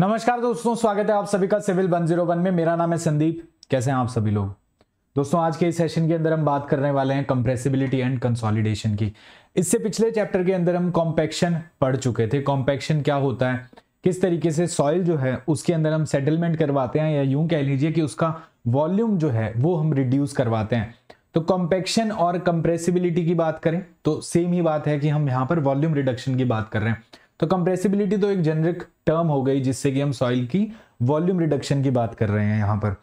नमस्कार दोस्तों स्वागत है आप सभी का सिविल 101 में मेरा नाम है संदीप कैसे हैं आप सभी लोग दोस्तों आज के इस सेशन के अंदर हम बात करने वाले हैं कंप्रेसिबिलिटी एंड कंसोलिडेशन की इससे पिछले चैप्टर के अंदर हम कॉम्पैक्शन पढ़ चुके थे कॉम्पैक्शन क्या होता है किस तरीके से सॉइल जो है उसके अंदर हम सेटलमेंट करवाते हैं या यूं कह लीजिए कि उसका वॉल्यूम जो है वो हम रिड्यूस करवाते हैं तो कॉम्पैक्शन और कंप्रेसिबिलिटी की बात करें तो सेम ही बात है कि हम यहाँ पर वॉल्यूम रिडक्शन की बात कर रहे हैं तो कंप्रेसिबिलिटी तो एक जेनरिक टर्म हो गई जिससे कि हम सॉइल की वॉल्यूम रिडक्शन की बात कर रहे हैं यहां पर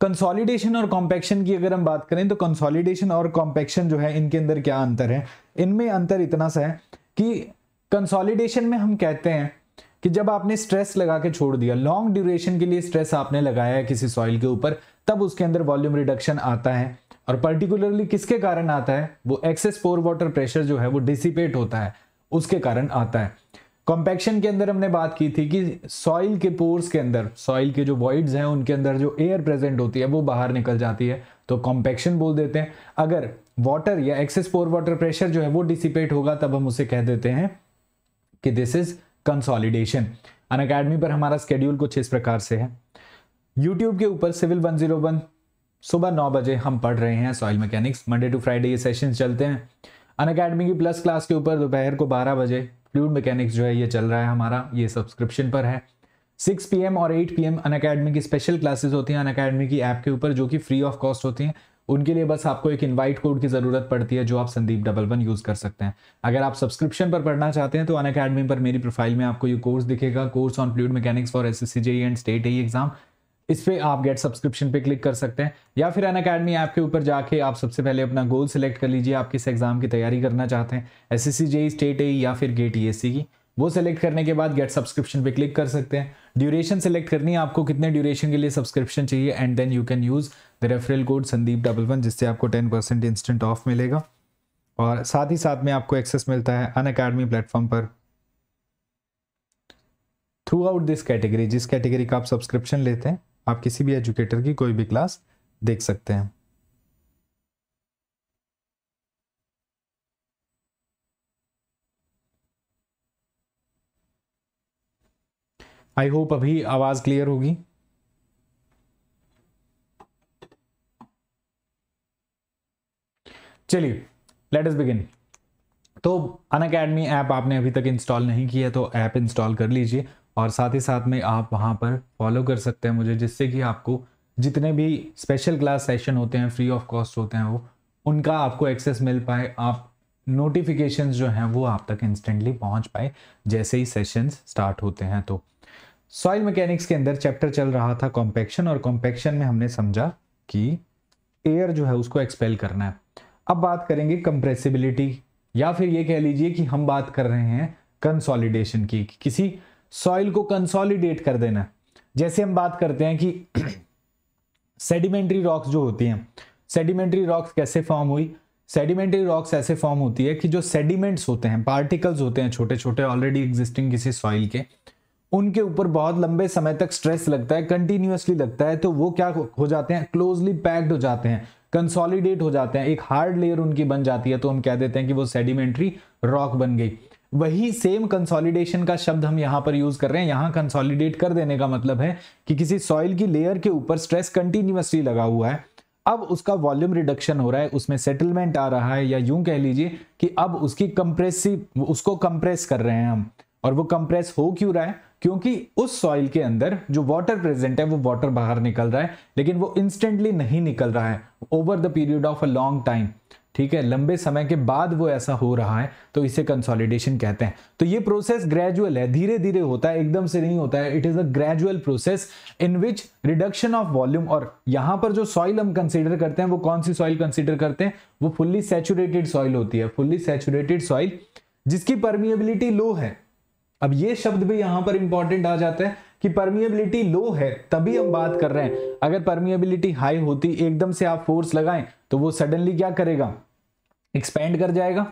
कंसोलिडेशन और कॉम्पैक्शन की अगर हम बात करें तो कंसोलिडेशन और कॉम्पैक्शन जो है इनके अंदर क्या अंतर है इनमें अंतर इतना सा है कि कंसोलिडेशन में हम कहते हैं कि जब आपने स्ट्रेस लगा के छोड़ दिया लॉन्ग ड्यूरेशन के लिए स्ट्रेस आपने लगाया है किसी सॉइल के ऊपर तब उसके अंदर वॉल्यूम रिडक्शन आता है और पर्टिकुलरली किसके कारण आता है वो एक्सेस पोर वाटर प्रेशर जो है वो डिसिपेट होता है उसके कारण आता है कॉम्पैक्शन के अंदर हमने बात की थी कि सॉइल के पोर्स के अंदर सॉइल के जो वॉइड्स हैं उनके अंदर जो एयर प्रेजेंट होती है वो बाहर निकल जाती है तो कॉम्पैक्शन बोल देते हैं अगर वाटर या एक्सेस पोर वाटर प्रेशर जो है वो डिसिपेट होगा तब हम उसे कह देते हैं कि दिस इज कंसॉलिडेशन अन अकेडमी पर हमारा स्केड्यूल कुछ इस प्रकार से है यूट्यूब के ऊपर सिविल वन जीरो वन सुबह नौ बजे हम पढ़ रहे हैं soil mechanics Monday to Friday ये सेशन चलते हैं अन अकेडमी की प्लस क्लास के ऊपर दोपहर को बारह बजे फ्लूड मैकेनिक्स जो है ये चल रहा है हमारा ये सब्सक्रिप्शन पर है 6 पीएम और 8 पीएम अन अकेडमी की स्पेशल क्लासेस होती हैं अन अकेडमी की ऐप के ऊपर जो कि फ्री ऑफ कॉस्ट होती हैं उनके लिए बस आपको एक इनवाइट कोड की ज़रूरत पड़ती है जो आप संदीप डबल वन यूज़ कर सकते हैं अगर आप सब्सक्रिप्शन पर पढ़ना चाहते हैं तो अन अकेडमी पर मेरी प्रोफाइल में आपको ये कोर्स दिखेगा course on fluid mechanics for S S C J and state A exam इस पर आप गेट सब्सक्रिप्शन पे क्लिक कर सकते हैं या फिर अन अकेडमी ऐप के ऊपर जाके आप सबसे पहले अपना गोल सेलेक्ट कर लीजिए आप किस एग्जाम की तैयारी करना चाहते हैं एस एस स्टेट ए या फिर गेट ई e की वो सेलेक्ट करने के बाद गेट सब्सक्रिप्शन पे क्लिक कर सकते हैं ड्यूरेशन सेलेक्ट करनी है आपको कितने ड्यूरेशन के लिए सब्सक्रिप्शन चाहिए and then you can use the referral code Sandeep double one जिससे आपको टेन परसेंट इंस्टेंट ऑफ मिलेगा और साथ ही साथ में आपको एक्सेस मिलता है अन अकेडमी प्लेटफॉर्म पर थ्रू आउट दिस कैटेगरी जिस कैटेगरी का आप सब्सक्रिप्शन लेते हैं आप किसी भी एजुकेटर की कोई भी क्लास देख सकते हैं आई होप अभी आवाज क्लियर होगी चलिए लेट अस बिगिन तो अन अकेडमी ऐप आपने अभी तक इंस्टॉल नहीं किया तो ऐप इंस्टॉल कर लीजिए और साथ ही साथ में आप वहाँ पर फॉलो कर सकते हैं मुझे जिससे कि आपको जितने भी स्पेशल क्लास सेशन होते हैं फ्री ऑफ कॉस्ट होते हैं वो उनका आपको एक्सेस मिल पाए आप नोटिफिकेशन जो हैं वो आप तक इंस्टेंटली पहुँच पाए जैसे ही सेशंस स्टार्ट होते हैं तो सॉइल मैकेनिक्स के अंदर चैप्टर चल रहा था कॉम्पैक्शन और कॉम्पैक्शन में हमने समझा कि एयर जो है उसको एक्सपेल करना है अब बात करेंगे कंप्रेसिबिलिटी या फिर ये कह लीजिए कि हम बात कर रहे हैं कंसोलिडेशन की कि किसी सॉइल को कंसोलिडेट कर देना जैसे हम बात करते हैं कि सेडिमेंट्री रॉक्स जो होती हैं सेडिमेंट्री रॉक्स कैसे फॉर्म हुई सेडिमेंट्री रॉक्स ऐसे फॉर्म होती है कि जो सेडिमेंट्स होते हैं पार्टिकल्स होते हैं छोटे छोटे ऑलरेडी एग्जिस्टिंग किसी सॉइल के उनके ऊपर बहुत लंबे समय तक स्ट्रेस लगता है कंटिन्यूसली लगता है तो वो क्या हो जाते हैं क्लोजली पैक्ड हो जाते हैं कंसोलिडेट हो जाते हैं एक हार्ड लेयर उनकी बन जाती है तो हम कह देते हैं कि वो सेडिमेंट्री रॉक बन गई वही सेम कंसोलिडेशन का शब्द हम यहां पर यूज कर रहे हैं यहां कंसोलिडेट कर देने का मतलब है कि किसी सॉइल की लेयर के ऊपर स्ट्रेस कंटिन्यूसली लगा हुआ है अब उसका वॉल्यूम रिडक्शन हो रहा है उसमें सेटलमेंट आ रहा है या यूं कह लीजिए कि अब उसकी कंप्रेसिव उसको कंप्रेस कर रहे हैं हम और वो कंप्रेस हो क्यों रहा है क्योंकि उस सॉइल के अंदर जो वाटर प्रेजेंट है वो वाटर बाहर निकल रहा है लेकिन वो इंस्टेंटली नहीं निकल रहा है over the period of a long time ठीक है लंबे समय के बाद वो ऐसा हो रहा है तो इसे कंसोलिडेशन कहते हैं तो ये प्रोसेस ग्रेजुअल है धीरे धीरे होता है एकदम से नहीं होता है it is a gradual process in which reduction of volume और यहां पर जो सॉइल हम कंसिडर करते हैं वो कौन सी सॉइल कंसिडर करते हैं वो फुल्ली सेचुरेटेड सॉइल होती है फुल्ली सेचुरेटेड सॉइल जिसकी परमिएबिलिटी लो है अब ये शब्द भी यहां पर इंपॉर्टेंट आ जाता है कि परमिएबिलिटी लो है तभी हम बात कर रहे हैं अगर परमिएबिलिटी हाई होती एकदम से आप फोर्स लगाएं तो वो सडनली क्या करेगा एक्सपेंड कर जाएगा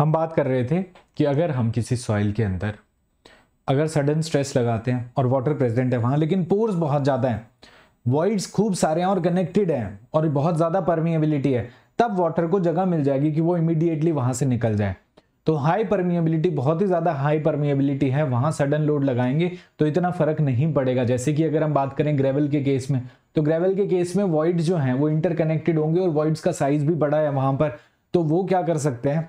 हम बात कर रहे थे कि अगर हम किसी सॉइल के अंदर अगर सडन स्ट्रेस लगाते हैं और वाटर प्रेजेंट है वहाँ लेकिन पोर्स बहुत ज़्यादा हैं वॉइड्स खूब सारे हैं और कनेक्टेड हैं और बहुत ज़्यादा परमिएबिलिटी है तब वाटर को जगह मिल जाएगी कि वो इमिडिएटली वहाँ से निकल जाए तो हाई परमिएबिलिटी बहुत ही ज़्यादा हाई परमिएबिलिटी है वहाँ सडन लोड लगाएंगे तो इतना फ़र्क नहीं पड़ेगा जैसे कि अगर हम बात करें ग्रेवल के केस में तो ग्रेवल के केस में वॉइड्स जो हैं वो इंटरकनेक्टेड होंगे और वॉइड्स का साइज़ भी बड़ा है वहाँ पर तो वो क्या कर सकते हैं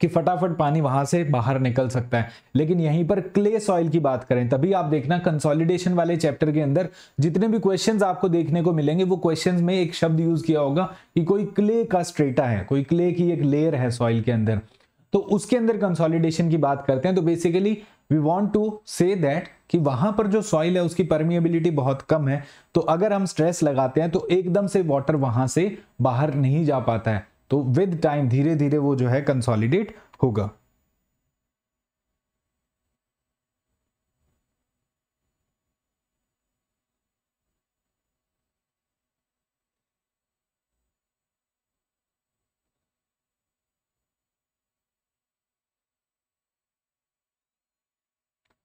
कि फटाफट पानी वहां से बाहर निकल सकता है लेकिन यहीं पर क्ले सॉइल की बात करें तभी आप देखना कंसोलिडेशन वाले चैप्टर के अंदर जितने भी क्वेश्चंस आपको देखने को मिलेंगे वो क्वेश्चंस में एक शब्द यूज किया होगा कि कोई क्ले का स्ट्रेटा है कोई क्ले की एक लेयर है सॉइल के अंदर तो उसके अंदर कंसोलिडेशन की बात करते हैं तो basically we want to say that कि वहां पर जो सॉइल है उसकी परमिएबिलिटी बहुत कम है तो अगर हम स्ट्रेस लगाते हैं तो एकदम से वाटर वहां से बाहर नहीं जा पाता है तो विद टाइम धीरे धीरे वो जो है कंसोलिडेट होगा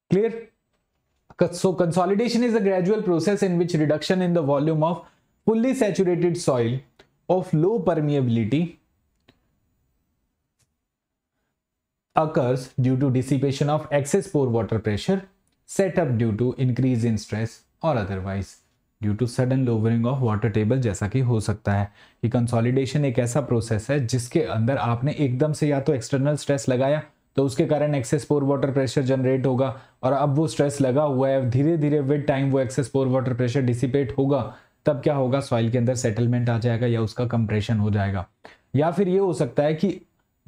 clear so consolidation is a gradual process in which reduction in the volume of fully saturated soil of low permeability occurs due to dissipation of excess pore water pressure set up due to increase in stress or otherwise due to sudden lowering of water table जैसा कि हो सकता है ये consolidation एक ऐसा process है जिसके अंदर आपने एकदम से या तो external stress लगाया तो उसके कारण excess pore water pressure generate होगा और अब वो स्ट्रेस लगा हुआ है धीरे धीरे विद टाइम वो excess pore water pressure dissipate होगा तब क्या होगा सॉइल के अंदर सेटलमेंट आ जाएगा या उसका कंप्रेशन हो जाएगा या फिर ये हो सकता है कि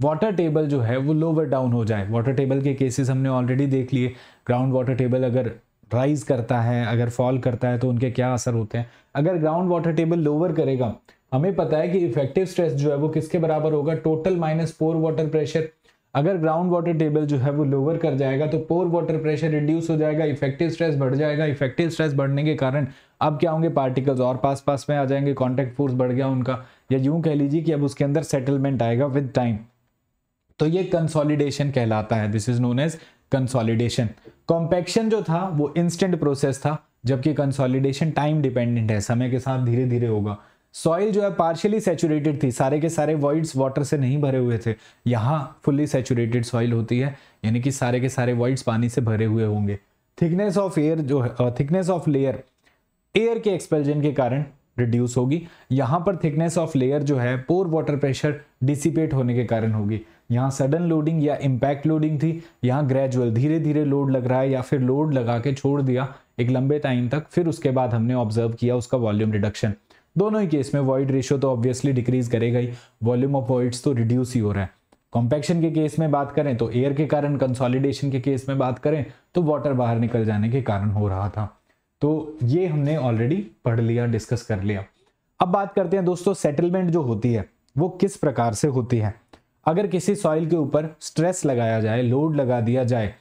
वाटर टेबल जो है वो लोअर डाउन हो जाए वाटर टेबल के केसेस हमने ऑलरेडी देख लिए ग्राउंड वाटर टेबल अगर राइज करता है अगर फॉल करता है तो उनके क्या असर होते हैं अगर ग्राउंड वाटर टेबल लोअर करेगा हमें पता है कि इफेक्टिव स्ट्रेस जो है वो किसके बराबर होगा total minus pore water pressure अगर ग्राउंड वाटर टेबल जो है वो लोअर कर जाएगा तो पोर वाटर प्रेशर रिड्यूस हो जाएगा इफेक्टिव स्ट्रेस बढ़ जाएगा इफेक्टिव स्ट्रेस बढ़ने के कारण अब क्या होंगे पार्टिकल्स और पास पास में आ जाएंगे कॉन्टैक्ट फोर्स बढ़ गया उनका या यूं कह लीजिए कि अब उसके अंदर सेटलमेंट आएगा विद टाइम तो ये कंसोलिडेशन कहलाता है this is known as consolidation compaction जो था वो इंस्टेंट प्रोसेस था जबकि कंसोलिडेशन टाइम डिपेंडेंट है समय के साथ धीरे धीरे होगा सॉइल जो है पार्शियली सेचुरेटेड थी सारे के सारे वॉइड्स वाटर से नहीं भरे हुए थे यहाँ फुल्ली सेचुरेटेड सॉइल होती है यानी कि सारे के सारे वॉइड्स पानी से भरे हुए होंगे थिकनेस ऑफ एयर जो है थिकनेस ऑफ लेयर एयर के एक्सपेल्जन के कारण रिड्यूस होगी यहाँ पर थिकनेस ऑफ लेयर जो है पोर वाटर प्रेशर डिसिपेट होने के कारण होगी यहाँ सडन लोडिंग या इम्पैक्ट लोडिंग थी यहाँ ग्रेजुअल धीरे धीरे लोड लग रहा है या फिर लोड लगा के छोड़ दिया एक लंबे टाइम तक फिर उसके बाद हमने ऑब्जर्व किया उसका वॉल्यूम रिडक्शन दोनों ही केस में वॉइड रेशियो तो ऑब्वियसली डिक्रीज करेगा ही वॉल्यूम ऑफ वॉइड्स तो रिड्यूस ही हो रहा है कॉम्पैक्शन के केस में बात करें तो एयर के कारण कंसोलिडेशन के केस में बात करें तो वाटर बाहर निकल जाने के कारण हो रहा था तो ये हमने ऑलरेडी पढ़ लिया डिस्कस कर लिया अब बात करते हैं दोस्तों सेटलमेंट जो होती है वो किस प्रकार से होती है अगर किसी सॉइल के ऊपर स्ट्रेस लगाया जाए लोड लगा दिया जाए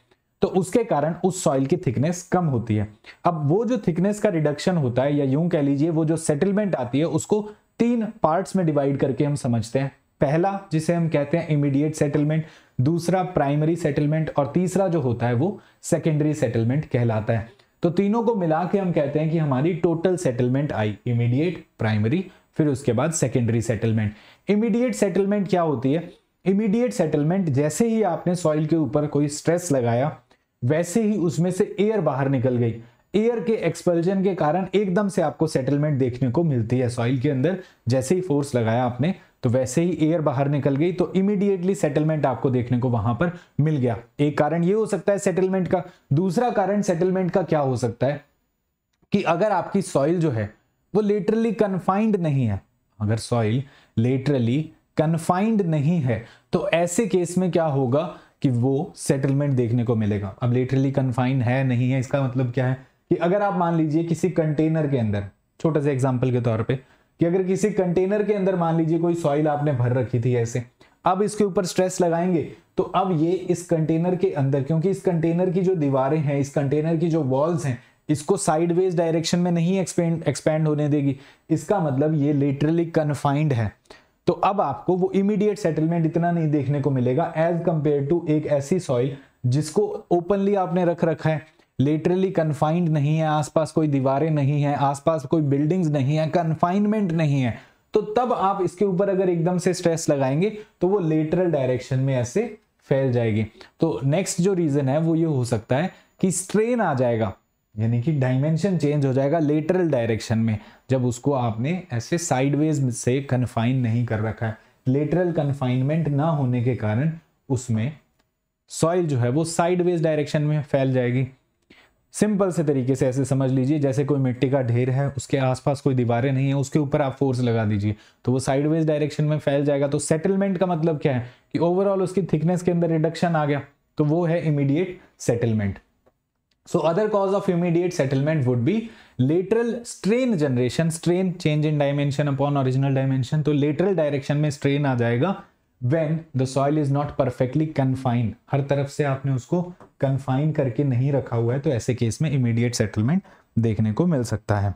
तो उसके कारण उस सॉइल की थिकनेस कम होती है अब वो जो थिकनेस का रिडक्शन होता है या यूं कह लीजिए वो जो सेटलमेंट आती है उसको तीन पार्ट्स में डिवाइड करके हम समझते हैं पहला जिसे हम कहते हैं इमीडिएट सेटलमेंट दूसरा प्राइमरी सेटलमेंट और तीसरा जो होता है वो सेकेंडरी सेटलमेंट कहलाता है तो तीनों को मिला के हम कहते हैं कि हमारी टोटल सेटलमेंट आई इमीडिएट प्राइमरी फिर उसके बाद सेकेंडरी सेटलमेंट इमीडिएट सेटलमेंट क्या होती है इमीडिएट सेटलमेंट जैसे ही आपने सॉइल के ऊपर कोई स्ट्रेस लगाया वैसे ही उसमें से एयर बाहर निकल गई एयर के एक्सपल्जन के कारण एकदम से आपको सेटलमेंट देखने को मिलती है सॉइल के अंदर जैसे ही फोर्स लगाया आपने तो वैसे ही एयर बाहर निकल गई तो इमीडिएटली सेटलमेंट आपको देखने को वहां पर मिल गया एक कारण ये हो सकता है सेटलमेंट का दूसरा कारण सेटलमेंट का क्या हो सकता है कि अगर आपकी सॉइल जो है वो लेटरली कन्फाइंड नहीं है अगर सॉइल लेटरली कन्फाइंड नहीं है तो ऐसे केस में क्या होगा कि वो सेटलमेंट देखने को मिलेगा अब लेटरली कन्फाइंड है नहीं है इसका मतलब क्या है कि अगर आप मान लीजिए किसी कंटेनर के अंदर छोटा सा एग्जाम्पल के तौर पर कि अगर किसी कंटेनर के अंदर मान लीजिए कोई सॉइल आपने भर रखी थी ऐसे अब इसके ऊपर स्ट्रेस लगाएंगे तो अब ये इस कंटेनर के अंदर क्योंकि इस कंटेनर की जो दीवारें हैं इस कंटेनर की जो वॉल्स हैं इसको साइडवेज डायरेक्शन में नहीं एक्सपेंड एक्सपेंड होने देगी इसका मतलब ये लिटरली कन्फाइंड है तो अब आपको वो इमीडिएट सेटलमेंट इतना नहीं देखने को मिलेगा एज कंपेयर टू एक ऐसी सॉइल जिसको ओपनली आपने रख रखा है लेटरली कन्फाइंड नहीं है आसपास कोई दीवारें नहीं है आसपास कोई बिल्डिंग्स नहीं है कन्फाइनमेंट नहीं है तो तब आप इसके ऊपर अगर एकदम से स्ट्रेस लगाएंगे तो वो लेटरल डायरेक्शन में ऐसे फैल जाएगी तो नेक्स्ट जो रीजन है वो ये हो सकता है कि स्ट्रेन आ जाएगा यानी कि डायमेंशन चेंज हो जाएगा लेटरल डायरेक्शन में जब उसको आपने ऐसे साइडवेज से कन्फाइन नहीं कर रखा है लेटरल कन्फाइनमेंट ना होने के कारण उसमें सॉइल जो है वो साइडवेज डायरेक्शन में फैल जाएगी सिंपल से तरीके से ऐसे समझ लीजिए जैसे कोई मिट्टी का ढेर है उसके आसपास कोई दीवारें नहीं है उसके ऊपर आप फोर्स लगा दीजिए तो वो साइडवेज डायरेक्शन में फैल जाएगा तो सेटलमेंट का मतलब क्या है कि ओवरऑल उसकी थिकनेस के अंदर रिडक्शन आ गया तो वो है immediate settlement so other cause of immediate settlement would be lateral strain generation strain change in dimension upon original dimension तो लेटरल डायरेक्शन में स्ट्रेन आ जाएगा when the soil is not perfectly confined हर तरफ से आपने उसको कन्फाइन करके नहीं रखा हुआ है तो ऐसे केस में इमीडिएट सेटलमेंट देखने को मिल सकता है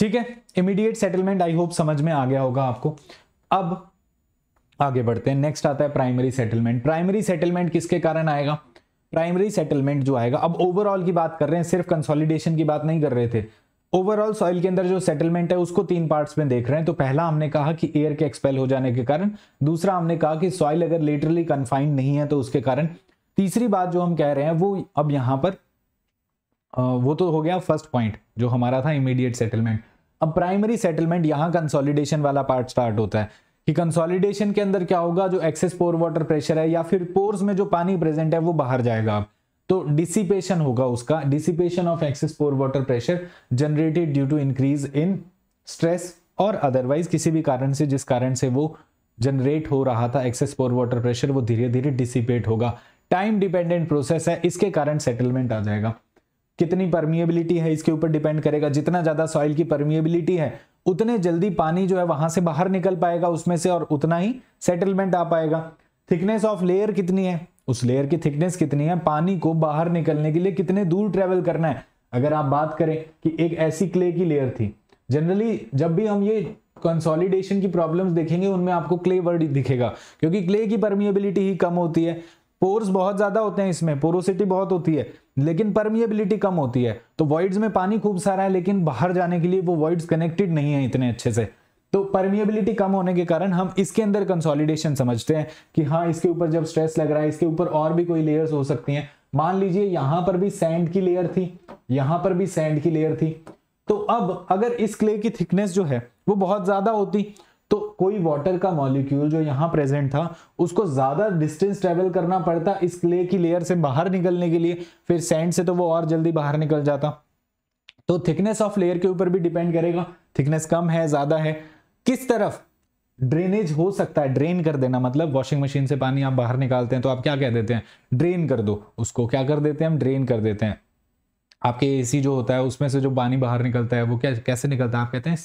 ठीक है इमीडिएट सेटलमेंट आई होप समझ में आ गया होगा आपको अब आगे बढ़ते हैं नेक्स्ट आता है प्राइमरी सेटलमेंट प्राइमरी सेटलमेंट किसके कारण आएगा प्राइमरी सेटलमेंट जो आएगा अब ओवरऑल की बात कर रहे हैं सिर्फ कंसोलिडेशन की बात नहीं कर रहे थे ओवरऑल सॉइल के अंदर जो सेटलमेंट है उसको तीन पार्ट्स में देख रहे हैं तो पहला हमने कहा कि एयर के एक्सपेल हो जाने के कारण दूसरा हमने कहा कि सॉइल अगर लेटरली कन्फाइंड नहीं है तो उसके कारण तीसरी बात जो हम कह रहे हैं वो अब यहां पर वो तो हो गया फर्स्ट पॉइंट जो हमारा था इमीडिएट सेटलमेंट अब प्राइमरी सेटलमेंट यहाँ कंसोलिडेशन वाला पार्ट स्टार्ट होता है कि कंसोलिडेशन के अंदर क्या होगा जो एक्सेस पोर वाटर प्रेशर है या फिर पोर्स में जो पानी प्रेजेंट है वो बाहर जाएगा तो डिसिपेशन होगा उसका dissipation of excess pore water pressure generated due to increase in stress और अदरवाइज किसी भी कारण से जिस कारण से वो जनरेट हो रहा था एक्सेस पोर वाटर प्रेशर वो धीरे धीरे डिसिपेट होगा टाइम डिपेंडेंट प्रोसेस है इसके कारण सेटलमेंट आ जाएगा कितनी परमिएबिलिटी है इसके ऊपर डिपेंड करेगा जितना ज़्यादा सॉइल की परमिएबिलिटी है उतने जल्दी पानी जो है वहां से बाहर निकल पाएगा उसमें से और उतना ही सेटलमेंट आ पाएगा थिकनेस ऑफ लेयर कितनी है उस लेयर की थिकनेस कितनी है पानी को बाहर निकलने के लिए कितने दूर ट्रेवल करना है अगर आप बात करें कि एक ऐसी क्ले की लेयर थी जनरली जब भी हम ये कंसोलिडेशन की प्रॉब्लम्स देखेंगे उनमें आपको क्ले वर्ड दिखेगा क्योंकि क्ले की परमिएबिलिटी ही कम होती है पोर्स बहुत ज्यादा होते हैं इसमें पोरोसिटी बहुत होती है लेकिन परमिएबिलिटी कम होती है तो वॉइड्स में पानी खूब सारा है लेकिन बाहर जाने के लिए वो वॉइड्स कनेक्टेड नहीं है इतने अच्छे से तो परमिएबिलिटी कम होने के कारण हम इसके अंदर कंसोलिडेशन समझते हैं कि हाँ इसके ऊपर जब स्ट्रेस लग रहा है इसके ऊपर और भी कोई लेयर्स हो सकती हैं मान लीजिए यहां पर भी सैंड की लेयर थी यहां पर भी सैंड की लेयर थी तो अब अगर इस क्ले की थिकनेस जो है वो बहुत ज्यादा होती तो कोई वाटर का मॉलिक्यूल जो यहां प्रेजेंट था उसको ज़्यादा डिस्टेंस ट्रेवल करना पड़ता इस क्ले की लेयर से बाहर निकलने के लिए फिर सैंड से तो वो और जल्दी बाहर निकल जाता तो थिकनेस ऑफ लेयर के ऊपर भी डिपेंड करेगा थिकनेस कम है ज़्यादा है किस तरफ ड्रेनेज हो सकता है ड्रेन कर देना मतलब वॉशिंग मशीन से पानी आप बाहर निकालते हैं तो आप क्या कह देते हैं ड्रेन कर दो उसको क्या कर देते हैं हम ड्रेन कर देते हैं आपके एसी जो होता है उसमें से जो पानी बाहर निकलता है वो क्या कैसे निकलता है आप कहते हैं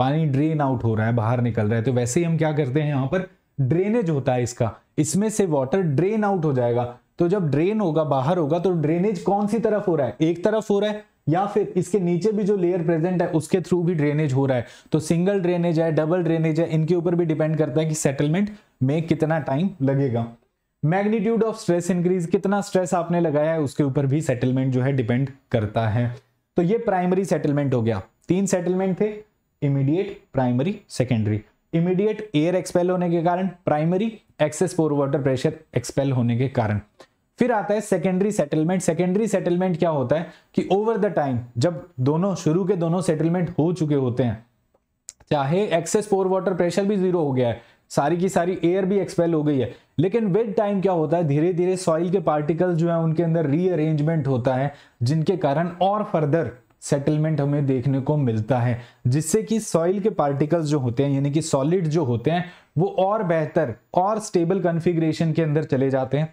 पानी ड्रेन आउट हो रहा है बाहर निकल रहा है तो वैसे ही हम क्या करते हैं यहाँ पर ड्रेनेज होता है इसका इसमें से वाटर ड्रेन आउट हो जाएगा तो जब ड्रेन होगा बाहर होगा तो ड्रेनेज कौन सी तरफ हो रहा है एक तरफ हो रहा है या फिर इसके नीचे भी जो लेयर प्रेजेंट है उसके थ्रू भी ड्रेनेज हो रहा है तो सिंगल ड्रेनेज है डबल ड्रेनेज है इनके ऊपर भी डिपेंड करता है कि सेटलमेंट में कितना टाइम लगेगा मैग्नीट्यूड ऑफ स्ट्रेस इंक्रीज कितना स्ट्रेस आपने लगाया है उसके ऊपर भी सेटलमेंट जो है डिपेंड करता है तो ये प्राइमरी सेटलमेंट हो गया तीन सेटलमेंट थे immediate primary secondary immediate air expel होने के कारण primary excess pore water pressure expel होने के कारण फिर आता है सेकेंडरी सेटलमेंट सेकेंडरी सेटलमेंट क्या होता है कि ओवर द टाइम जब दोनों शुरू के दोनों सेटलमेंट हो चुके होते हैं चाहे एक्सेस पोर वाटर प्रेशर भी जीरो हो गया है सारी की सारी एयर भी एक्सपेल हो गई है लेकिन विद टाइम क्या होता है धीरे धीरे सॉइल के पार्टिकल जो है उनके अंदर रीअरेंजमेंट होता है जिनके कारण और फर्दर सेटलमेंट हमें देखने को मिलता है जिससे कि सॉइल के पार्टिकल्स जो होते हैं यानी कि सॉलिड जो होते हैं वो और बेहतर और स्टेबल कन्फिग्रेशन के अंदर चले जाते हैं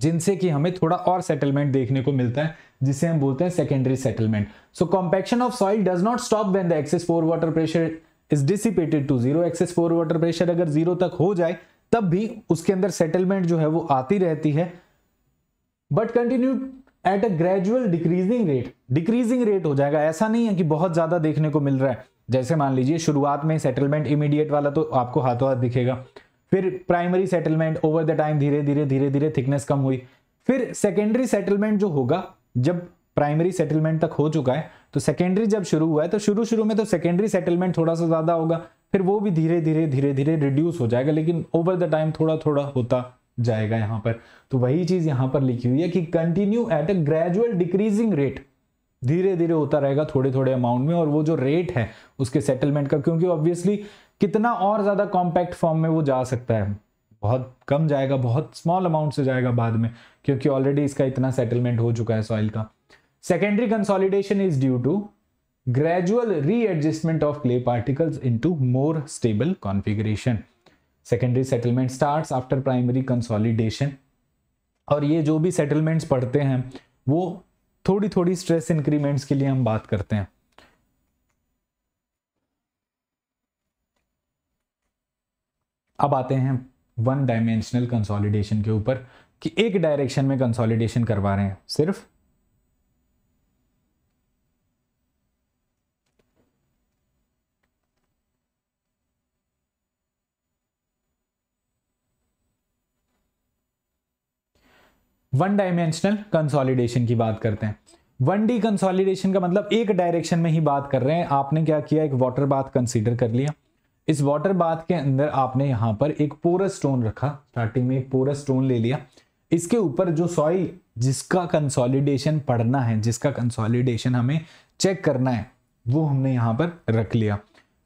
जिनसे कि हमें थोड़ा और सेटलमेंट देखने को मिलता है जिसे हम बोलते हैं secondary settlement so compaction of soil does not stop when the excess pore water pressure is dissipated to zero excess pore water pressure अगर जीरो तक हो जाए तब भी उसके अंदर सेटलमेंट जो है वो आती रहती है but continue at a gradual decreasing rate decreasing rate हो जाएगा ऐसा नहीं है कि बहुत ज़्यादा देखने को मिल रहा है जैसे मान लीजिए शुरुआत में सेटलमेंट इमीडिएट वाला तो आपको हाथों हाथ दिखेगा फिर primary settlement over the time धीरे धीरे धीरे धीरे थिकनेस कम हुई फिर सेकेंडरी सेटलमेंट जो होगा जब प्राइमरी सेटलमेंट तक हो चुका है तो सेकेंडरी जब शुरू हुआ है तो शुरू शुरू में तो सेकेंडरी सेटलमेंट थोड़ा सा ज़्यादा होगा फिर वो भी धीरे धीरे धीरे धीरे रिड्यूस हो जाएगा लेकिन ओवर द टाइम थोड़ा थोड़ा होता जाएगा यहां पर तो वही चीज़ यहां पर लिखी हुई है कि continue at a gradual decreasing rate धीरे धीरे होता रहेगा थोड़े थोड़े अमाउंट में और वो जो रेट है उसके सेटलमेंट का क्योंकि ऑब्वियसली कितना और ज़्यादा कॉम्पैक्ट फॉर्म में वो जा सकता है बहुत कम जाएगा बहुत स्मॉल अमाउंट से जाएगा बाद में क्योंकि ऑलरेडी इसका इतना सेटलमेंट हो चुका है सॉइल का secondary consolidation is due to gradual readjustment of clay particles into more stable configuration secondary settlement start after primary consolidation और ये जो भी सेटलमेंट्स पढ़ते हैं वो थोड़ी थोड़ी स्ट्रेस इंक्रीमेंट्स के लिए हम बात करते हैं अब आते हैं वन डायमेंशनल कंसोलिडेशन के ऊपर कि एक डायरेक्शन में कंसोलिडेशन करवा रहे हैं सिर्फ वन डायमेंशनल कंसोलिडेशन की बात करते हैं वन डी कंसोलिडेशन का मतलब एक डायरेक्शन में ही बात कर रहे हैं आपने क्या किया एक वाटर बाथ कंसीडर कर लिया इस वाटर बाथ के अंदर आपने यहाँ पर एक पोरस स्टोन रखा स्टार्टिंग में एक पोरस स्टोन ले लिया इसके ऊपर जो सॉइल जिसका कंसोलिडेशन पढ़ना है जिसका कंसोलिडेशन हमें चेक करना है वो हमने यहाँ पर रख लिया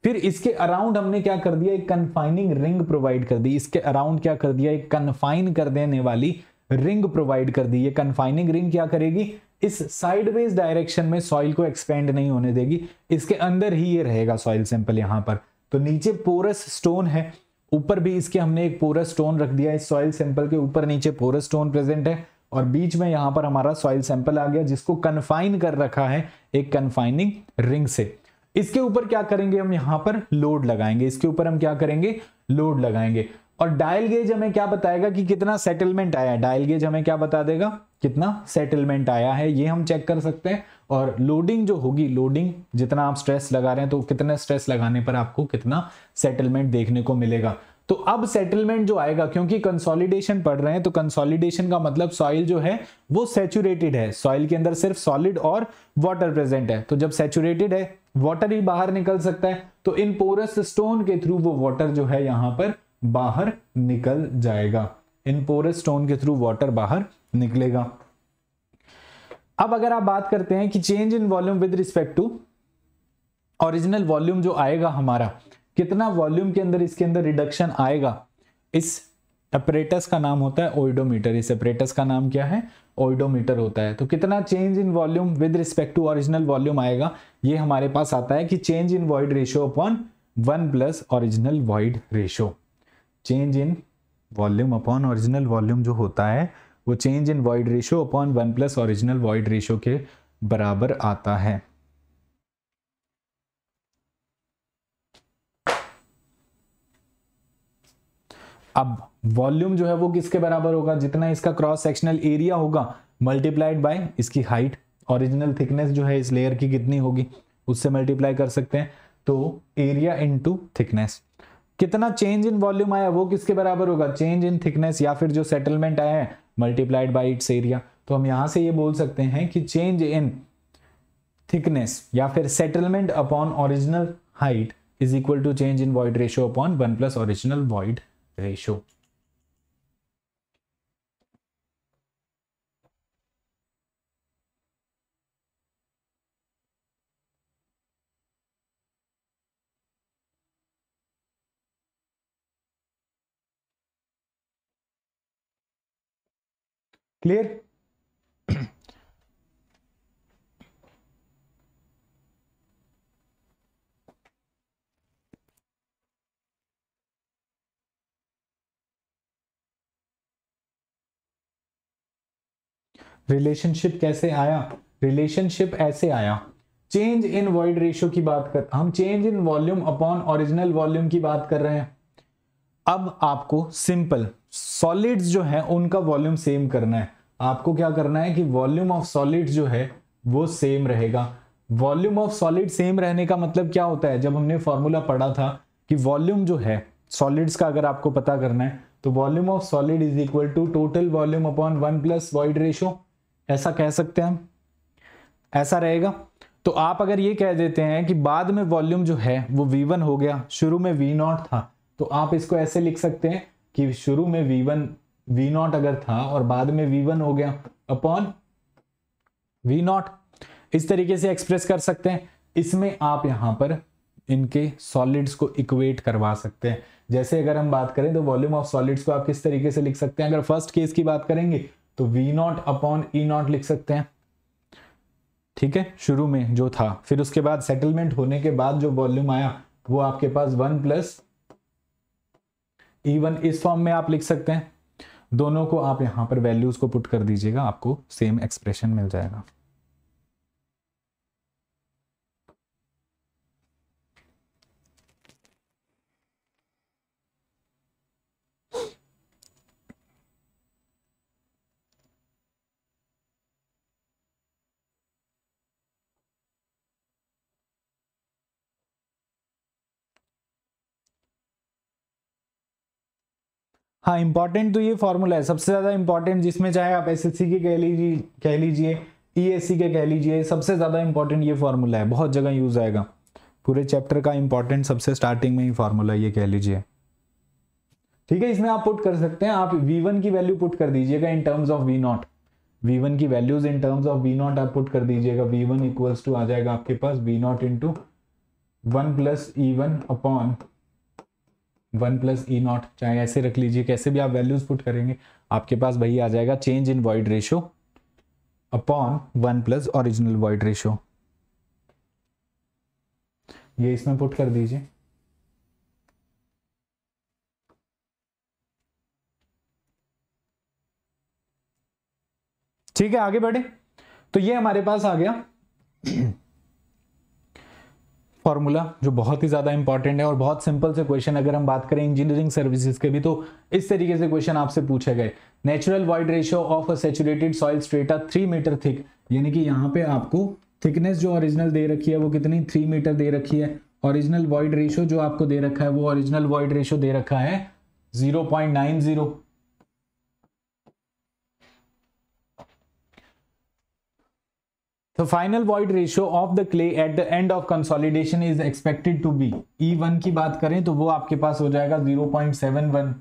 फिर इसके अराउंड हमने क्या कर दिया एक कन्फाइनिंग रिंग प्रोवाइड कर दी इसके अराउंड क्या कर दिया एक कन्फाइन कर देने वाली रिंग प्रोवाइड कर दी ये कन्फाइनिंग रिंग क्या करेगी इस साइडवेज डायरेक्शन में सॉइल को एक्सपेंड नहीं होने देगी इसके अंदर ही ये रहेगा सॉइल सैंपल यहां पर तो नीचे पोरस स्टोन है ऊपर भी इसके हमने एक पोरस स्टोन रख दिया इस सॉइल सैंपल के ऊपर नीचे पोरस स्टोन प्रेजेंट है और बीच में यहां पर हमारा सॉइल सैंपल आ गया जिसको कन्फाइन कर रखा है एक कन्फाइनिंग रिंग से इसके ऊपर क्या करेंगे हम यहां पर लोड लगाएंगे इसके ऊपर हम क्या करेंगे लोड लगाएंगे और डायल गेज हमें क्या बताएगा कि कितना सेटलमेंट आया डायल गेज हमें क्या बता देगा कितना सेटलमेंट आया है ये हम चेक कर सकते हैं और लोडिंग जो होगी लोडिंग जितना आप स्ट्रेस लगा रहे हैं तो कितने स्ट्रेस लगाने पर आपको कितना सेटलमेंट देखने को मिलेगा तो अब सेटलमेंट जो आएगा क्योंकि कंसोलिडेशन पढ़ रहे हैं तो कंसोलिडेशन का मतलब सॉइल जो है वो सेचुरेटेड है सॉइल के अंदर सिर्फ सॉलिड और वाटर प्रेजेंट है तो जब सेचुरेटेड है वाटर ही बाहर निकल सकता है तो इन पोरस स्टोन के थ्रू वो वाटर जो है यहां पर बाहर निकल जाएगा इन पोरस स्टोन के थ्रू वाटर बाहर निकलेगा अब अगर आप बात करते हैं कि change in volume with respect to original volume जो आएगा हमारा कितना वॉल्यूम के अंदर इसके अंदर रिडक्शन आएगा इस अपरेटस का नाम होता है ओइडोमीटर इस अपरेटस का नाम क्या है ओइडोमीटर होता है तो कितना change in volume with respect to original volume आएगा ये हमारे पास आता है कि change in void ratio upon one plus original void ratio change in volume upon original volume जो होता है वो change in void ratio upon one plus original void ratio के बराबर आता है अब वॉल्यूम जो है वो किसके बराबर होगा जितना इसका क्रॉस सेक्शनल एरिया होगा मल्टीप्लाइड बाय इसकी हाइट ओरिजिनल थिकनेस जो है इस लेयर की कितनी होगी उससे मल्टीप्लाई कर सकते हैं तो एरिया इनटू थिकनेस कितना चेंज इन वॉल्यूम आया वो किसके बराबर होगा चेंज इन थिकनेस या फिर जो सेटलमेंट आया है मल्टीप्लाइड बाई इट्स एरिया तो हम यहां से ये बोल सकते हैं कि चेंज इन थिकनेस या फिर settlement upon original height is equal to change in void ratio upon one plus original void ratio clear relationship कैसे आया रिलेशनशिप ऐसे आया चेंज इन वर्ल्ड रेशियो की बात कर हम change in volume upon original volume की बात कर रहे हैं अब आपको सिंपल सॉलिड्स जो है उनका वॉल्यूम सेम करना है आपको क्या करना है कि वॉल्यूम ऑफ सॉलिड्स जो है वो सेम रहेगा वॉल्यूम ऑफ सॉलिड सेम रहने का मतलब क्या होता है जब हमने फॉर्मूला पढ़ा था कि वॉल्यूम जो है सॉलिड्स का अगर आपको पता करना है तो volume of solid is equal to total volume upon one plus void ratio ऐसा कह सकते हैं हम ऐसा रहेगा तो आप अगर ये कह देते हैं कि बाद में वॉल्यूम जो है वो वन हो गया शुरू में नॉट था तो आप इसको ऐसे लिख सकते हैं कि शुरू में वी वन वी नॉट अगर था और बाद में वी वन हो गया अपॉन वी नॉट इस तरीके से एक्सप्रेस कर सकते हैं इसमें आप यहां पर इनके सॉलिड्स को इक्वेट करवा सकते हैं जैसे अगर हम बात करें तो वॉल्यूम ऑफ सॉलिड्स को आप किस तरीके से लिख सकते हैं अगर फर्स्ट केस की बात करेंगे तो V not upon E not लिख सकते हैं ठीक है शुरू में जो था फिर उसके बाद सेटलमेंट होने के बाद जो वॉल्यूम आया वो आपके पास वन प्लस इवन इस फॉर्म में आप लिख सकते हैं दोनों को आप यहां पर वैल्यूज को पुट कर दीजिएगा आपको सेम एक्सप्रेशन मिल जाएगा हाँ इंपॉर्टेंट तो ये फॉर्मूला है सबसे ज़्यादा इंपॉर्टेंट जिसमें चाहे आप एस के कह लीजिए कह लीजिए ई e के कह लीजिए सबसे ज़्यादा इंपॉर्टेंट ये फॉर्मूला है बहुत जगह यूज़ आएगा पूरे चैप्टर का इंपॉर्टेंट सबसे स्टार्टिंग में ही फॉर्मूला ये कह लीजिए ठीक है इसमें आप पुट कर सकते हैं आप वन की वैल्यू पुट कर दीजिएगा in terms of V V one की values in terms of V not आप पुट कर दीजिएगा वन इक्वल्स टू आ जाएगा आपके पास V not into one plus E one upon one plus E not चाहे ऐसे रख लीजिए कैसे भी आप वैल्यूज पुट करेंगे आपके पास वही आ जाएगा change in void ratio upon one plus original void ratio ये इसमें पुट कर दीजिए ठीक है आगे बढ़े तो ये हमारे पास आ गया फार्मूला जो बहुत ही ज़्यादा इंपॉर्टेंट है और बहुत सिंपल से क्वेश्चन अगर हम बात करें इंजीनियरिंग सर्विसेज के भी तो इस तरीके से क्वेश्चन आपसे पूछे गए natural void ratio of a saturated soil strata three metre thick यानी कि यहाँ पे आपको थिकनेस जो ओरिजिनल दे रखी है वो कितनी थ्री मीटर दे रखी है ओरिजिनल वाइड रेशियो जो आपको दे रखा है वो ओरिजिनल वाइड रेशियो दे रखा है zero The final void ratio of the clay at the end of consolidation is expected to be E1 की बात करें तो वो आपके पास हो जाएगा 0.71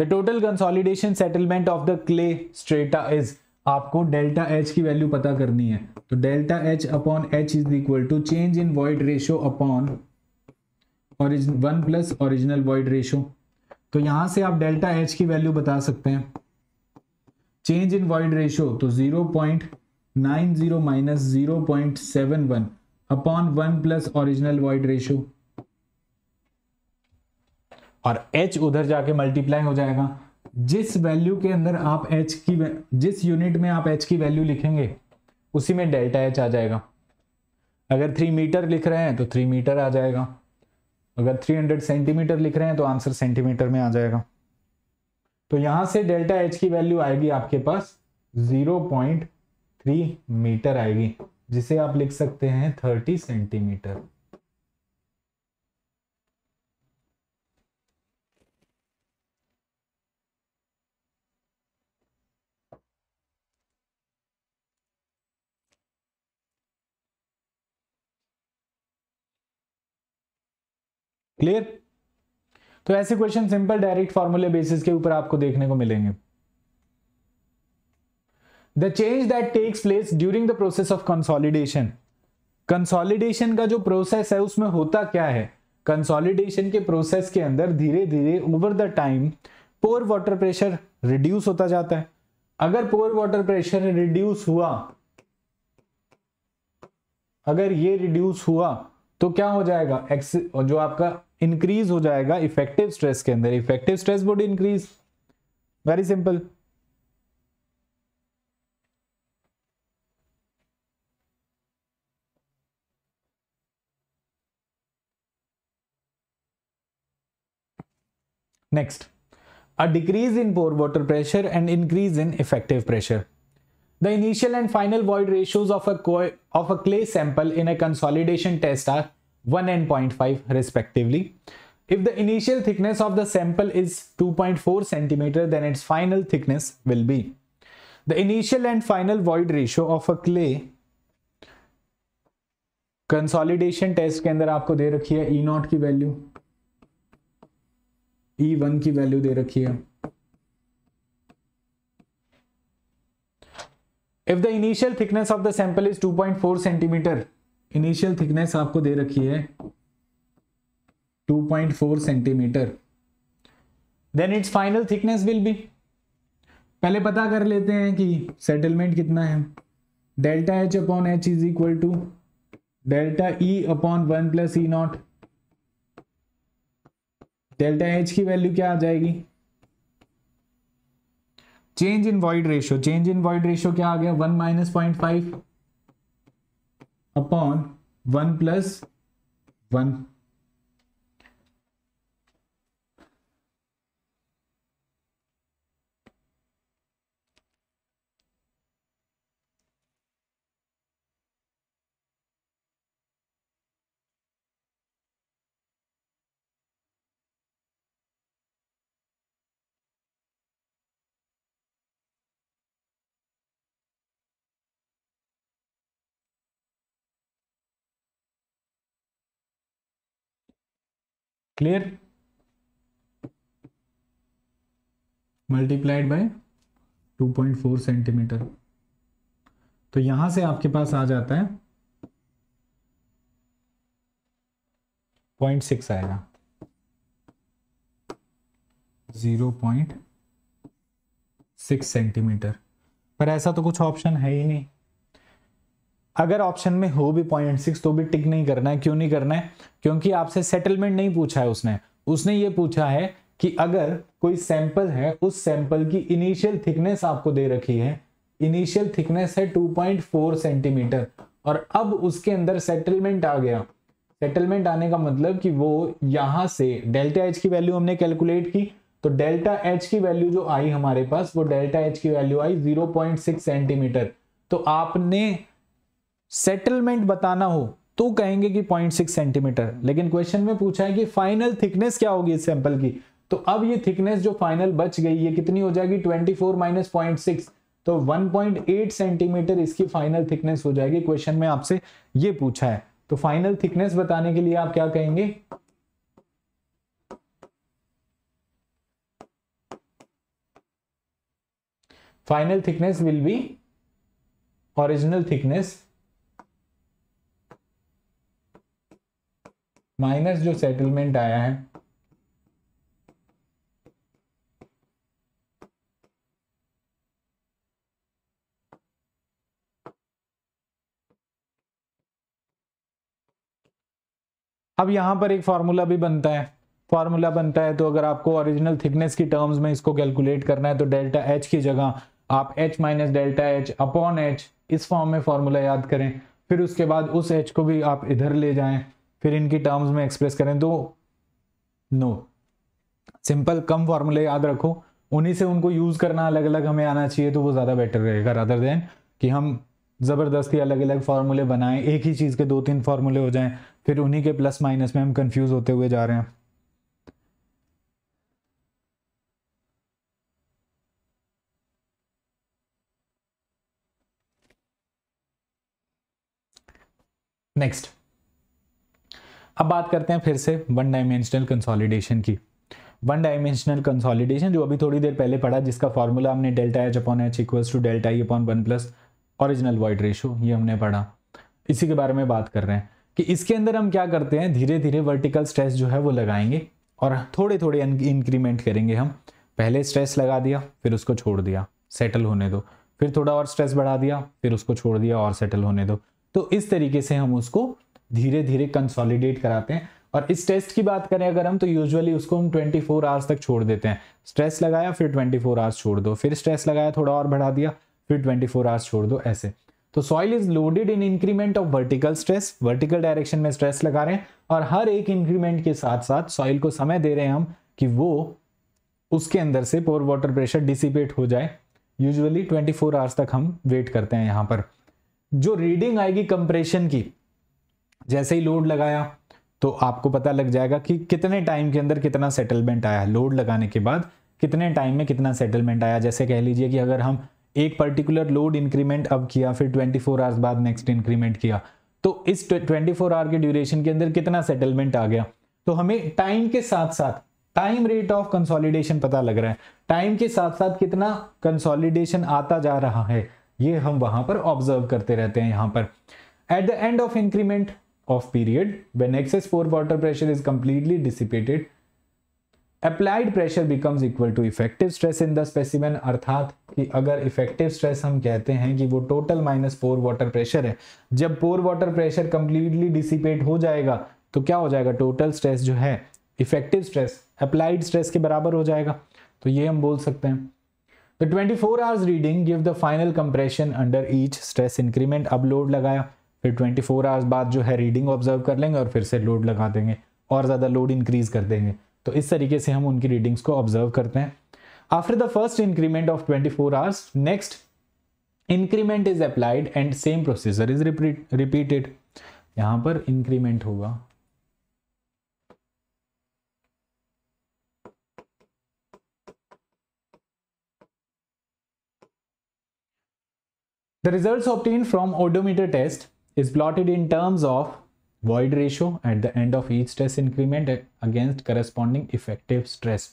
The total consolidation settlement of the clay strata is आपको डेल्टा एच की वैल्यू पता करनी है तो delta H upon H is equal to change in void ratio upon one plus original void ratio तो यहां से आप डेल्टा एच की वैल्यू बता सकते हैं चेंज इन वॉइड रेशियो तो zero point nine zero minus zero point seven one upon one plus original void ratio और एच उधर जाके मल्टीप्लाई हो जाएगा जिस वैल्यू के अंदर आप एच की जिस यूनिट में आप एच की वैल्यू लिखेंगे उसी में डेल्टा एच आ जाएगा अगर थ्री मीटर लिख रहे हैं तो थ्री मीटर आ जाएगा अगर थ्री हंड्रेड सेंटीमीटर लिख रहे हैं तो आंसर सेंटीमीटर में आ जाएगा तो यहां से डेल्टा एच की वैल्यू आएगी आपके पास 0.3 मीटर आएगी जिसे आप लिख सकते हैं 30 सेंटीमीटर क्लियर तो ऐसे क्वेश्चन सिंपल डायरेक्ट फॉर्मूले बेसिस के ऊपर आपको देखने को मिलेंगे the change that takes place during the process of consolidation consolidation का जो प्रोसेस है उसमें होता क्या है कंसोलिडेशन के प्रोसेस के अंदर धीरे धीरे over the time pore water pressure reduce होता जाता है अगर पोर वाटर प्रेशर रिड्यूस हुआ अगर ये रिड्यूस हुआ तो क्या हो जाएगा एक्स जो आपका इंक्रीज हो जाएगा इफेक्टिव स्ट्रेस के अंदर effective stress would increase very simple next a decrease in pore water pressure and increase in effective pressure The initial and final void ratios of a, of a clay sample in a consolidation test are 1 and 0.5 respectively. If the initial thickness of the sample is 2.4 centimeter, then its final thickness will be. The initial and final void ratio of a clay consolidation test के अंदर आपको दे रखी है E not की value E one की value दे रखी है if the initial thickness of the sample is 2.4 centimetre initial thickness आपको दे रखी है 2.4 centimetre then its final thickness will be पहले पता कर लेते हैं कि सेटलमेंट कितना है delta H upon H is equal to delta E upon one plus E not delta H की वैल्यू क्या आ जाएगी change in void ratio change in void ratio क्या आ गया one minus point five upon one plus one clear multiplied by 2.4 centimetre तो यहां से आपके पास आ जाता है पॉइंट सिक्स आएगा जीरो पॉइंट सिक्स सेंटीमीटर पर ऐसा तो कुछ ऑप्शन है ही नहीं अगर ऑप्शन में हो भी पॉइंट सिक्स तो भी टिक नहीं करना है क्यों नहीं करना है क्योंकि आपसे सेटलमेंट नहीं पूछा है उसने उसने ये पूछा है कि अगर कोई सैंपल है उस सैंपल की इनिशियल थिकनेस आपको दे रखी है इनिशियल थिकनेस है 2.4 सेंटीमीटर और अब उसके अंदर सेटलमेंट आ गया सेटलमेंट आने का मतलब कि वो यहां से डेल्टा एच की वैल्यू हमने कैलकुलेट की तो डेल्टा एच की वैल्यू जो आई हमारे पास वो डेल्टा एच की वैल्यू आई 0.6 सेंटीमीटर तो आपने सेटलमेंट बताना हो तो कहेंगे कि 0.6 सेंटीमीटर लेकिन क्वेश्चन में पूछा है कि फाइनल थिकनेस क्या होगी इस सैंपल की तो अब ये थिकनेस जो फाइनल बच गई ये कितनी हो जाएगी 24 फोर माइनस पॉइंट तो 1.8 सेंटीमीटर इसकी फाइनल थिकनेस हो जाएगी क्वेश्चन में आपसे ये पूछा है तो फाइनल थिकनेस बताने के लिए आप क्या कहेंगे final thickness will be original thickness minus जो सेटलमेंट आया है अब यहां पर एक फार्मूला भी बनता है फॉर्मूला बनता है तो अगर आपको ओरिजिनल थिकनेस की टर्म्स में इसको कैलकुलेट करना है तो डेल्टा एच की जगह आप H minus delta H upon H इस फॉर्म में फॉर्मूला याद करें फिर उसके बाद उस एच को भी आप इधर ले जाएं फिर इनकी टर्म्स में एक्सप्रेस करें तो नो सिंपल कम फॉर्मूले याद रखो उन्हीं से उनको यूज़ करना अलग अलग हमें आना चाहिए तो वो ज़्यादा बेटर रहेगा रादर देन कि हम ज़बरदस्ती अलग अलग फार्मूले बनाएं एक ही चीज़ के दो तीन फार्मूले हो जाएं फिर उन्हीं के प्लस माइनस में हम कंफ्यूज होते हुए जा रहे हैं नेक्स्ट अब बात करते हैं फिर से वन डायमेंशनल कंसोलिडेशन की वन डायमेंशनल कंसोलिडेशन जो अभी थोड़ी देर पहले पढ़ा जिसका फॉर्मूला हमने delta H upon H equals to delta E upon one plus original void ratio ये हमने पढ़ा इसी के बारे में बात कर रहे हैं कि इसके अंदर हम क्या करते हैं धीरे धीरे वर्टिकल स्ट्रेस जो है वो लगाएंगे और थोड़े थोड़े इंक्रीमेंट करेंगे हम पहले स्ट्रेस लगा दिया फिर उसको छोड़ दिया सेटल होने दो फिर थोड़ा और स्ट्रेस बढ़ा दिया फिर उसको छोड़ दिया और सेटल होने दो तो इस तरीके से हम उसको धीरे धीरे कंसोलिडेट कराते हैं और इस टेस्ट की बात करें अगर हम तो यूजुअली उसको हम 24 आवर्स तक छोड़ देते हैं स्ट्रेस लगाया फिर 24 आवर्स छोड़ दो फिर स्ट्रेस लगाया थोड़ा और बढ़ा दिया फिर 24 आवर्स छोड़ दो ऐसे तो soil is loaded in increment of vertical stress vertical direction में स्ट्रेस लगा रहे हैं और हर एक इंक्रीमेंट के साथ साथ सॉइल को समय दे रहे हैं हम कि वो उसके अंदर से पोर वाटर प्रेशर डिसिपेट हो जाए यूजली ट्वेंटी आवर्स तक हम वेट करते हैं यहाँ पर जो रीडिंग आएगी कंप्रेशन की जैसे ही लोड लगाया तो आपको पता लग जाएगा कि कितने टाइम के अंदर कितना सेटलमेंट आया लोड लगाने के बाद कितने टाइम में कितना सेटलमेंट आया जैसे कह लीजिए कि अगर हम एक पर्टिकुलर लोड इंक्रीमेंट अब किया फिर 24 फोर आवर्स बाद नेक्स्ट इंक्रीमेंट किया तो इस 24 फोर आवर के ड्यूरेशन के अंदर कितना सेटलमेंट आ गया तो हमें टाइम के साथ साथ टाइम रेट ऑफ कंसोलिडेशन पता लग रहा है टाइम के साथ साथ कितना कंसोलिडेशन आता जा रहा है ये हम वहां पर ऑब्जर्व करते रहते हैं यहां पर at the end of increment of period when excess 4 water pressure is completely dissipated applied pressure becomes equal to effective stress in the specimen अर्थात कि अगर effective stress हम कहते हैं कि वो total minus pore water pressure है जब pore water pressure completely dissipate हो जाएगा तो क्या हो जाएगा total stress जो है effective stress applied stress के बराबर हो जाएगा तो ये हम बोल सकते हैं the twenty four hours reading give the final compression under each stress increment अब लोड लगाया फिर 24 फोर आवर्स बाद जो है रीडिंग ऑब्जर्व कर लेंगे और फिर से लोड लगा देंगे और ज़्यादा लोड इंक्रीज़ कर देंगे तो इस तरीके से हम उनकी रीडिंग्स को ऑब्जर्व करते हैं after the first increment of 24 hours next increment is applied and same procedure is repeated यहाँ पर इंक्रीमेंट होगा The results obtained from odometer test is plotted in terms of void ratio at the end of each stress increment against corresponding effective stress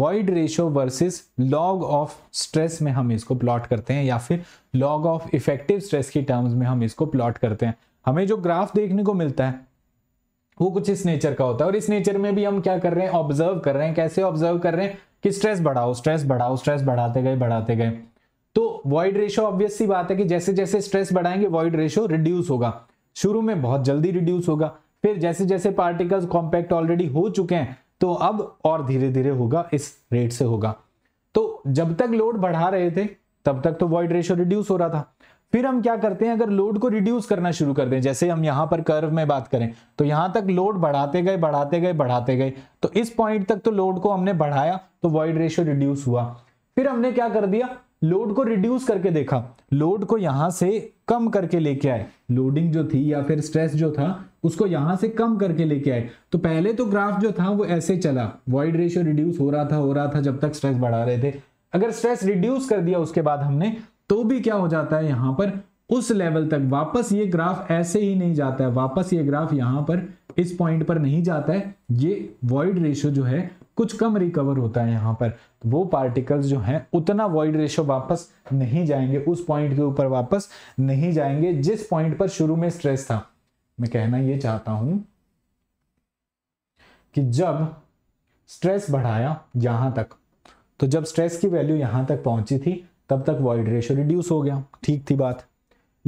void ratio versus log of stress में हम इसको plot करते हैं या फिर log of effective stress की terms में हम इसको plot करते हैं हमें जो graph देखने को मिलता है वो कुछ इस नेचर का होता है और इस नेचर में भी हम क्या कर रहे हैं ऑब्जर्व कर रहे हैं कैसे ऑब्जर्व कर रहे हैं कि स्ट्रेस बढ़ाओ स्ट्रेस बढ़ाओ स्ट्रेस बढ़ाते गए बढ़ाते गए तो वॉइड रेशो ऑब्वियस सी बात है कि जैसे जैसे स्ट्रेस बढ़ाएंगे वॉइड रेशो रिड्यूस होगा शुरू में बहुत जल्दी रिड्यूस होगा फिर जैसे जैसे पार्टिकल्स कॉम्पैक्ट ऑलरेडी हो चुके हैं तो अब और धीरे धीरे होगा इस रेट से होगा तो जब तक लोड बढ़ा रहे थे तब तक तो वॉइड रेशो रिड्यूस हो रहा था फिर हम क्या करते हैं अगर लोड को रिड्यूस करना शुरू कर दें जैसे हम यहां पर कर्व में बात करें तो यहां तक लोड बढ़ाते गए बढ़ाते गए बढ़ाते गए तो इस पॉइंट तक तो लोड को हमने बढ़ाया तो वॉइड रेशो रिड्यूस हुआ फिर हमने क्या कर दिया लोड को रिड्यूस करके देखा लोड को यहां से कम करके लेके आए लोडिंग जो थी या फिर स्ट्रेस जो था उसको यहां से कम करके लेके आए तो पहले तो ग्राफ जो था वो ऐसे चला वॉइड रेशियो रिड्यूस हो रहा था हो रहा था जब तक स्ट्रेस बढ़ा रहे थे अगर स्ट्रेस रिड्यूस कर दिया उसके बाद हमने तो भी क्या हो जाता है यहां पर उस लेवल तक वापस ये ग्राफ ऐसे ही नहीं जाता है वापस ये ग्राफ यहां पर इस पॉइंट पर नहीं जाता है ये वॉइड रेशियो जो है कुछ कम रिकवर होता है यहाँ पर तो वो पार्टिकल्स जो हैं उतना वॉइड रेशो वापस नहीं जाएंगे उस पॉइंट के ऊपर वापस नहीं जाएंगे जिस पॉइंट पर शुरू में स्ट्रेस था मैं कहना ये चाहता हूं कि जब स्ट्रेस बढ़ाया यहां तक तो जब स्ट्रेस की वैल्यू यहां तक पहुंची थी तब तक वॉइड रेशो रिड्यूस हो गया ठीक थी बात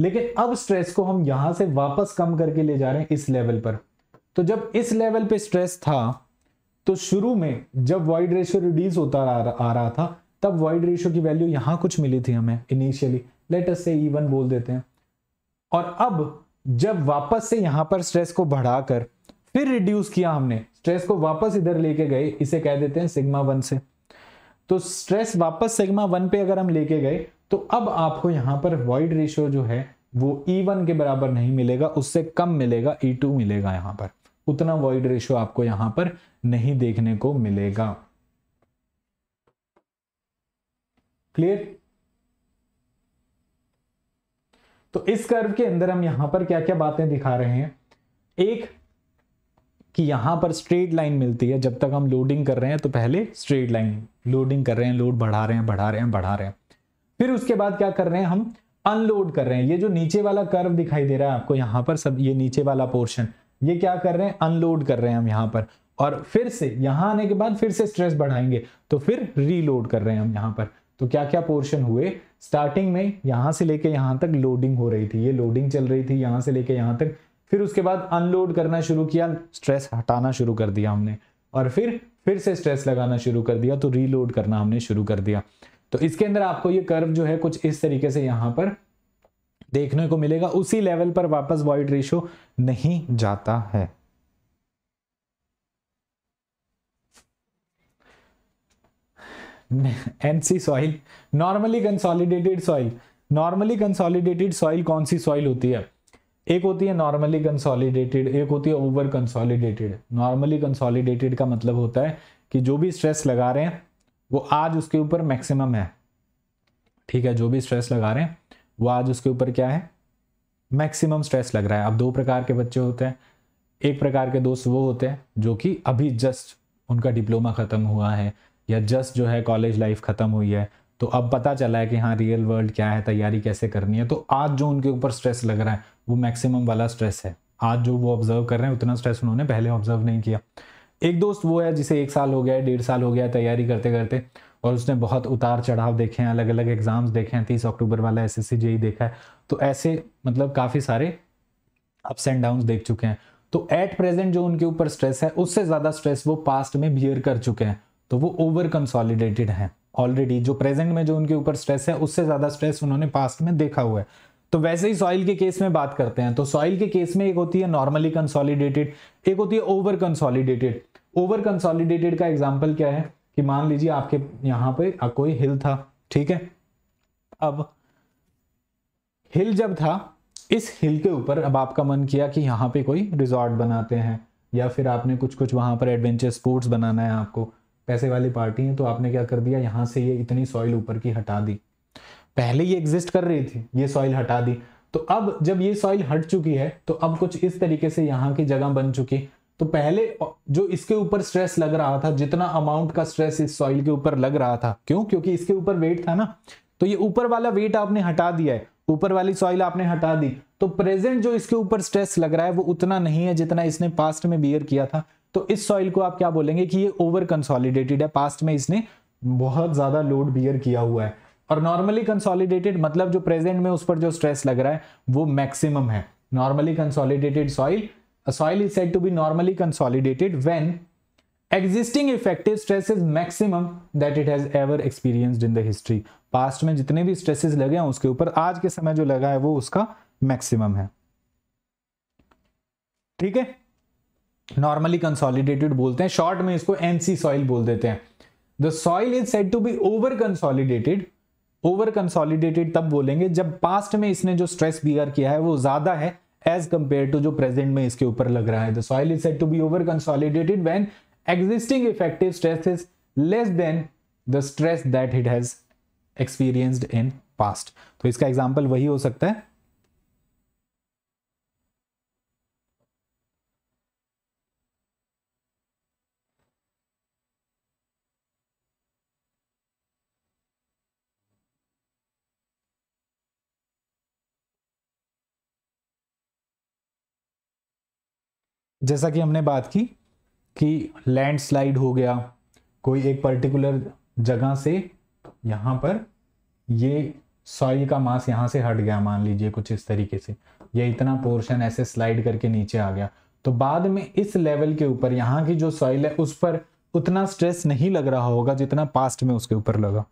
लेकिन अब स्ट्रेस को हम यहां से वापस कम करके ले जा रहे हैं इस लेवल पर तो जब इस लेवल पे स्ट्रेस था तो शुरू में जब वाइड रेशियो रिड्यूस होता आ रहा था तब वाइड रेशियो की वैल्यू यहां कुछ मिली थी हमें इनिशियली लेट अस से इवन बोल देते हैं और अब जब वापस से यहां पर स्ट्रेस को बढ़ाकर फिर रिड्यूस किया हमने स्ट्रेस को वापस इधर लेके गए इसे कह देते हैं सिग्मा वन से तो स्ट्रेस वापस सिग्मा वन पे अगर हम लेके गए तो अब आपको यहां पर वाइड रेशियो जो है वो ई e वन के बराबर नहीं मिलेगा उससे कम मिलेगा ई e टू मिलेगा यहां पर उतना वॉइड रेशियो आपको यहां पर नहीं देखने को मिलेगा क्लियर तो इस कर्व के अंदर हम यहां पर क्या क्या बातें दिखा रहे हैं एक कि यहां पर स्ट्रेट लाइन मिलती है जब तक हम लोडिंग कर रहे हैं तो पहले स्ट्रेट लाइन लोडिंग कर रहे हैं लोड बढ़ा रहे हैं बढ़ा रहे हैं बढ़ा रहे हैं फिर उसके बाद क्या कर रहे हैं हम अनलोड कर रहे हैं ये जो नीचे वाला कर्व दिखाई दे रहा है आपको यहां पर सब ये नीचे वाला पोर्शन ये क्या कर रहे हैं अनलोड कर रहे हैं हम यहाँ पर और फिर से यहाँ आने के बाद फिर से स्ट्रेस बढ़ाएंगे तो फिर रीलोड कर रहे हैं हम यहाँ पर तो क्या क्या पोर्शन हुए स्टार्टिंग में यहाँ से लेके यहाँ तक लोडिंग हो रही थी ये लोडिंग चल रही थी यहाँ से लेके यहाँ तक फिर उसके बाद अनलोड करना शुरू किया स्ट्रेस हटाना शुरू कर दिया हमने और फिर फिर से स्ट्रेस लगाना शुरू कर दिया तो रीलोड करना हमने शुरू कर दिया तो इसके अंदर आपको ये कर्व जो है कुछ इस तरीके से यहाँ पर देखने को मिलेगा उसी लेवल पर वापस वॉइड रेशो नहीं जाता है NC soil normally consolidated soil normally consolidated soil कौन सी सॉइल होती है एक होती है नॉर्मली कंसोलिडेटेड एक होती है ओवर कंसोलिडेटेड नॉर्मली कंसोलिडेटेड का मतलब होता है कि जो भी स्ट्रेस लगा रहे हैं वो आज उसके ऊपर मैक्सिमम है ठीक है जो भी स्ट्रेस लगा रहे हैं वो आज उसके ऊपर क्या है मैक्सिमम स्ट्रेस लग रहा है अब दो प्रकार के बच्चे होते हैं एक प्रकार के दोस्त वो होते हैं जो कि अभी जस्ट उनका डिप्लोमा ख़त्म हुआ है या जस्ट जो है कॉलेज लाइफ ख़त्म हुई है तो अब पता चला है कि हाँ रियल वर्ल्ड क्या है तैयारी कैसे करनी है तो आज जो उनके ऊपर स्ट्रेस लग रहा है वो मैक्सिमम वाला स्ट्रेस है आज जो वो ऑब्जर्व कर रहे हैं उतना स्ट्रेस उन्होंने पहले ऑब्जर्व नहीं किया एक दोस्त वो है जिसे एक साल हो गया है डेढ़ साल हो गया तैयारी करते करते और उसने बहुत उतार चढ़ाव देखे हैं अलग अलग एग्जाम्स देखे हैं तीस अक्टूबर वाला एस एस e देखा है तो ऐसे मतलब काफ़ी सारे अप्स एंड डाउन देख चुके हैं तो एट प्रेजेंट जो उनके ऊपर स्ट्रेस है उससे ज़्यादा स्ट्रेस वो पास्ट में बियर कर चुके हैं तो वो ओवर कंसॉलिडेटेड हैं ऑलरेडी जो प्रेजेंट में जो उनके ऊपर स्ट्रेस है उससे ज़्यादा स्ट्रेस उन्होंने पास्ट में देखा हुआ है तो वैसे ही सॉइल के केस में बात करते हैं तो सॉइल के केस में एक होती है नॉर्मली कंसॉलिडेटेड एक होती है ओवर कंसॉलिडेटेड ओवर कंसॉलिडेटेड का एग्जाम्पल क्या है कि मान लीजिए आपके यहाँ पे कोई हिल था ठीक है अब हिल जब था इस हिल के ऊपर अब आपका मन किया कि यहाँ पे कोई रिजॉर्ट बनाते हैं या फिर आपने कुछ कुछ वहाँ पर एडवेंचर स्पोर्ट्स बनाना है आपको पैसे वाली पार्टी है तो आपने क्या कर दिया यहाँ से ये इतनी सॉइल ऊपर की हटा दी पहले ये एग्जिस्ट कर रही थी ये सॉइल हटा दी तो अब जब ये सॉइल हट चुकी है तो अब कुछ इस तरीके से यहाँ की जगह बन चुकी तो पहले जो इसके ऊपर स्ट्रेस लग रहा था जितना अमाउंट का स्ट्रेस इस सॉइल के ऊपर लग रहा था क्यों क्योंकि इसके ऊपर वेट था ना तो ये ऊपर वाला वेट आपने हटा दिया है ऊपर वाली सॉइल आपने हटा दी तो प्रेजेंट जो इसके ऊपर स्ट्रेस लग रहा है वो उतना नहीं है जितना इसने पास्ट में बियर किया था तो इस सॉइल को आप क्या बोलेंगे कि ये ओवर कंसोलिडेटेड है पास्ट में इसने बहुत ज्यादा लोड बियर किया हुआ है और नॉर्मली कंसोलिडेटेड मतलब जो प्रेजेंट में उस पर जो स्ट्रेस लग रहा है वो मैक्सिमम है normally consolidated soil A soil is said to be normally consolidated when existing effective stress is maximum that it has ever experienced in the history past में जितने भी स्ट्रेसेस लगे हैं उसके ऊपर आज के समय जो लगा है वो उसका मैक्सिमम है ठीक है नॉर्मली कंसोलिडेटेड बोलते हैं शॉर्ट में इसको एनसी सॉइल बोल देते हैं the soil is said to be over consolidated over consolidated तब बोलेंगे जब पास्ट में इसने जो स्ट्रेस बियर किया है वो ज्यादा है एज कंपेयर टू जो प्रेजेंट में इसके ऊपर लग रहा है the soil is set to be over consolidated when existing effective stress is less than the stress that it has experienced in past तो इसका एग्जाम्पल वही हो सकता है जैसा कि हमने बात की कि लैंडस्लाइड हो गया कोई एक पर्टिकुलर जगह से यहाँ पर ये सॉइल का मास यहाँ से हट गया मान लीजिए कुछ इस तरीके से ये इतना पोर्शन ऐसे स्लाइड करके नीचे आ गया तो बाद में इस लेवल के ऊपर यहाँ की जो सॉइल है उस पर उतना स्ट्रेस नहीं लग रहा होगा जितना पास्ट में उसके ऊपर लगा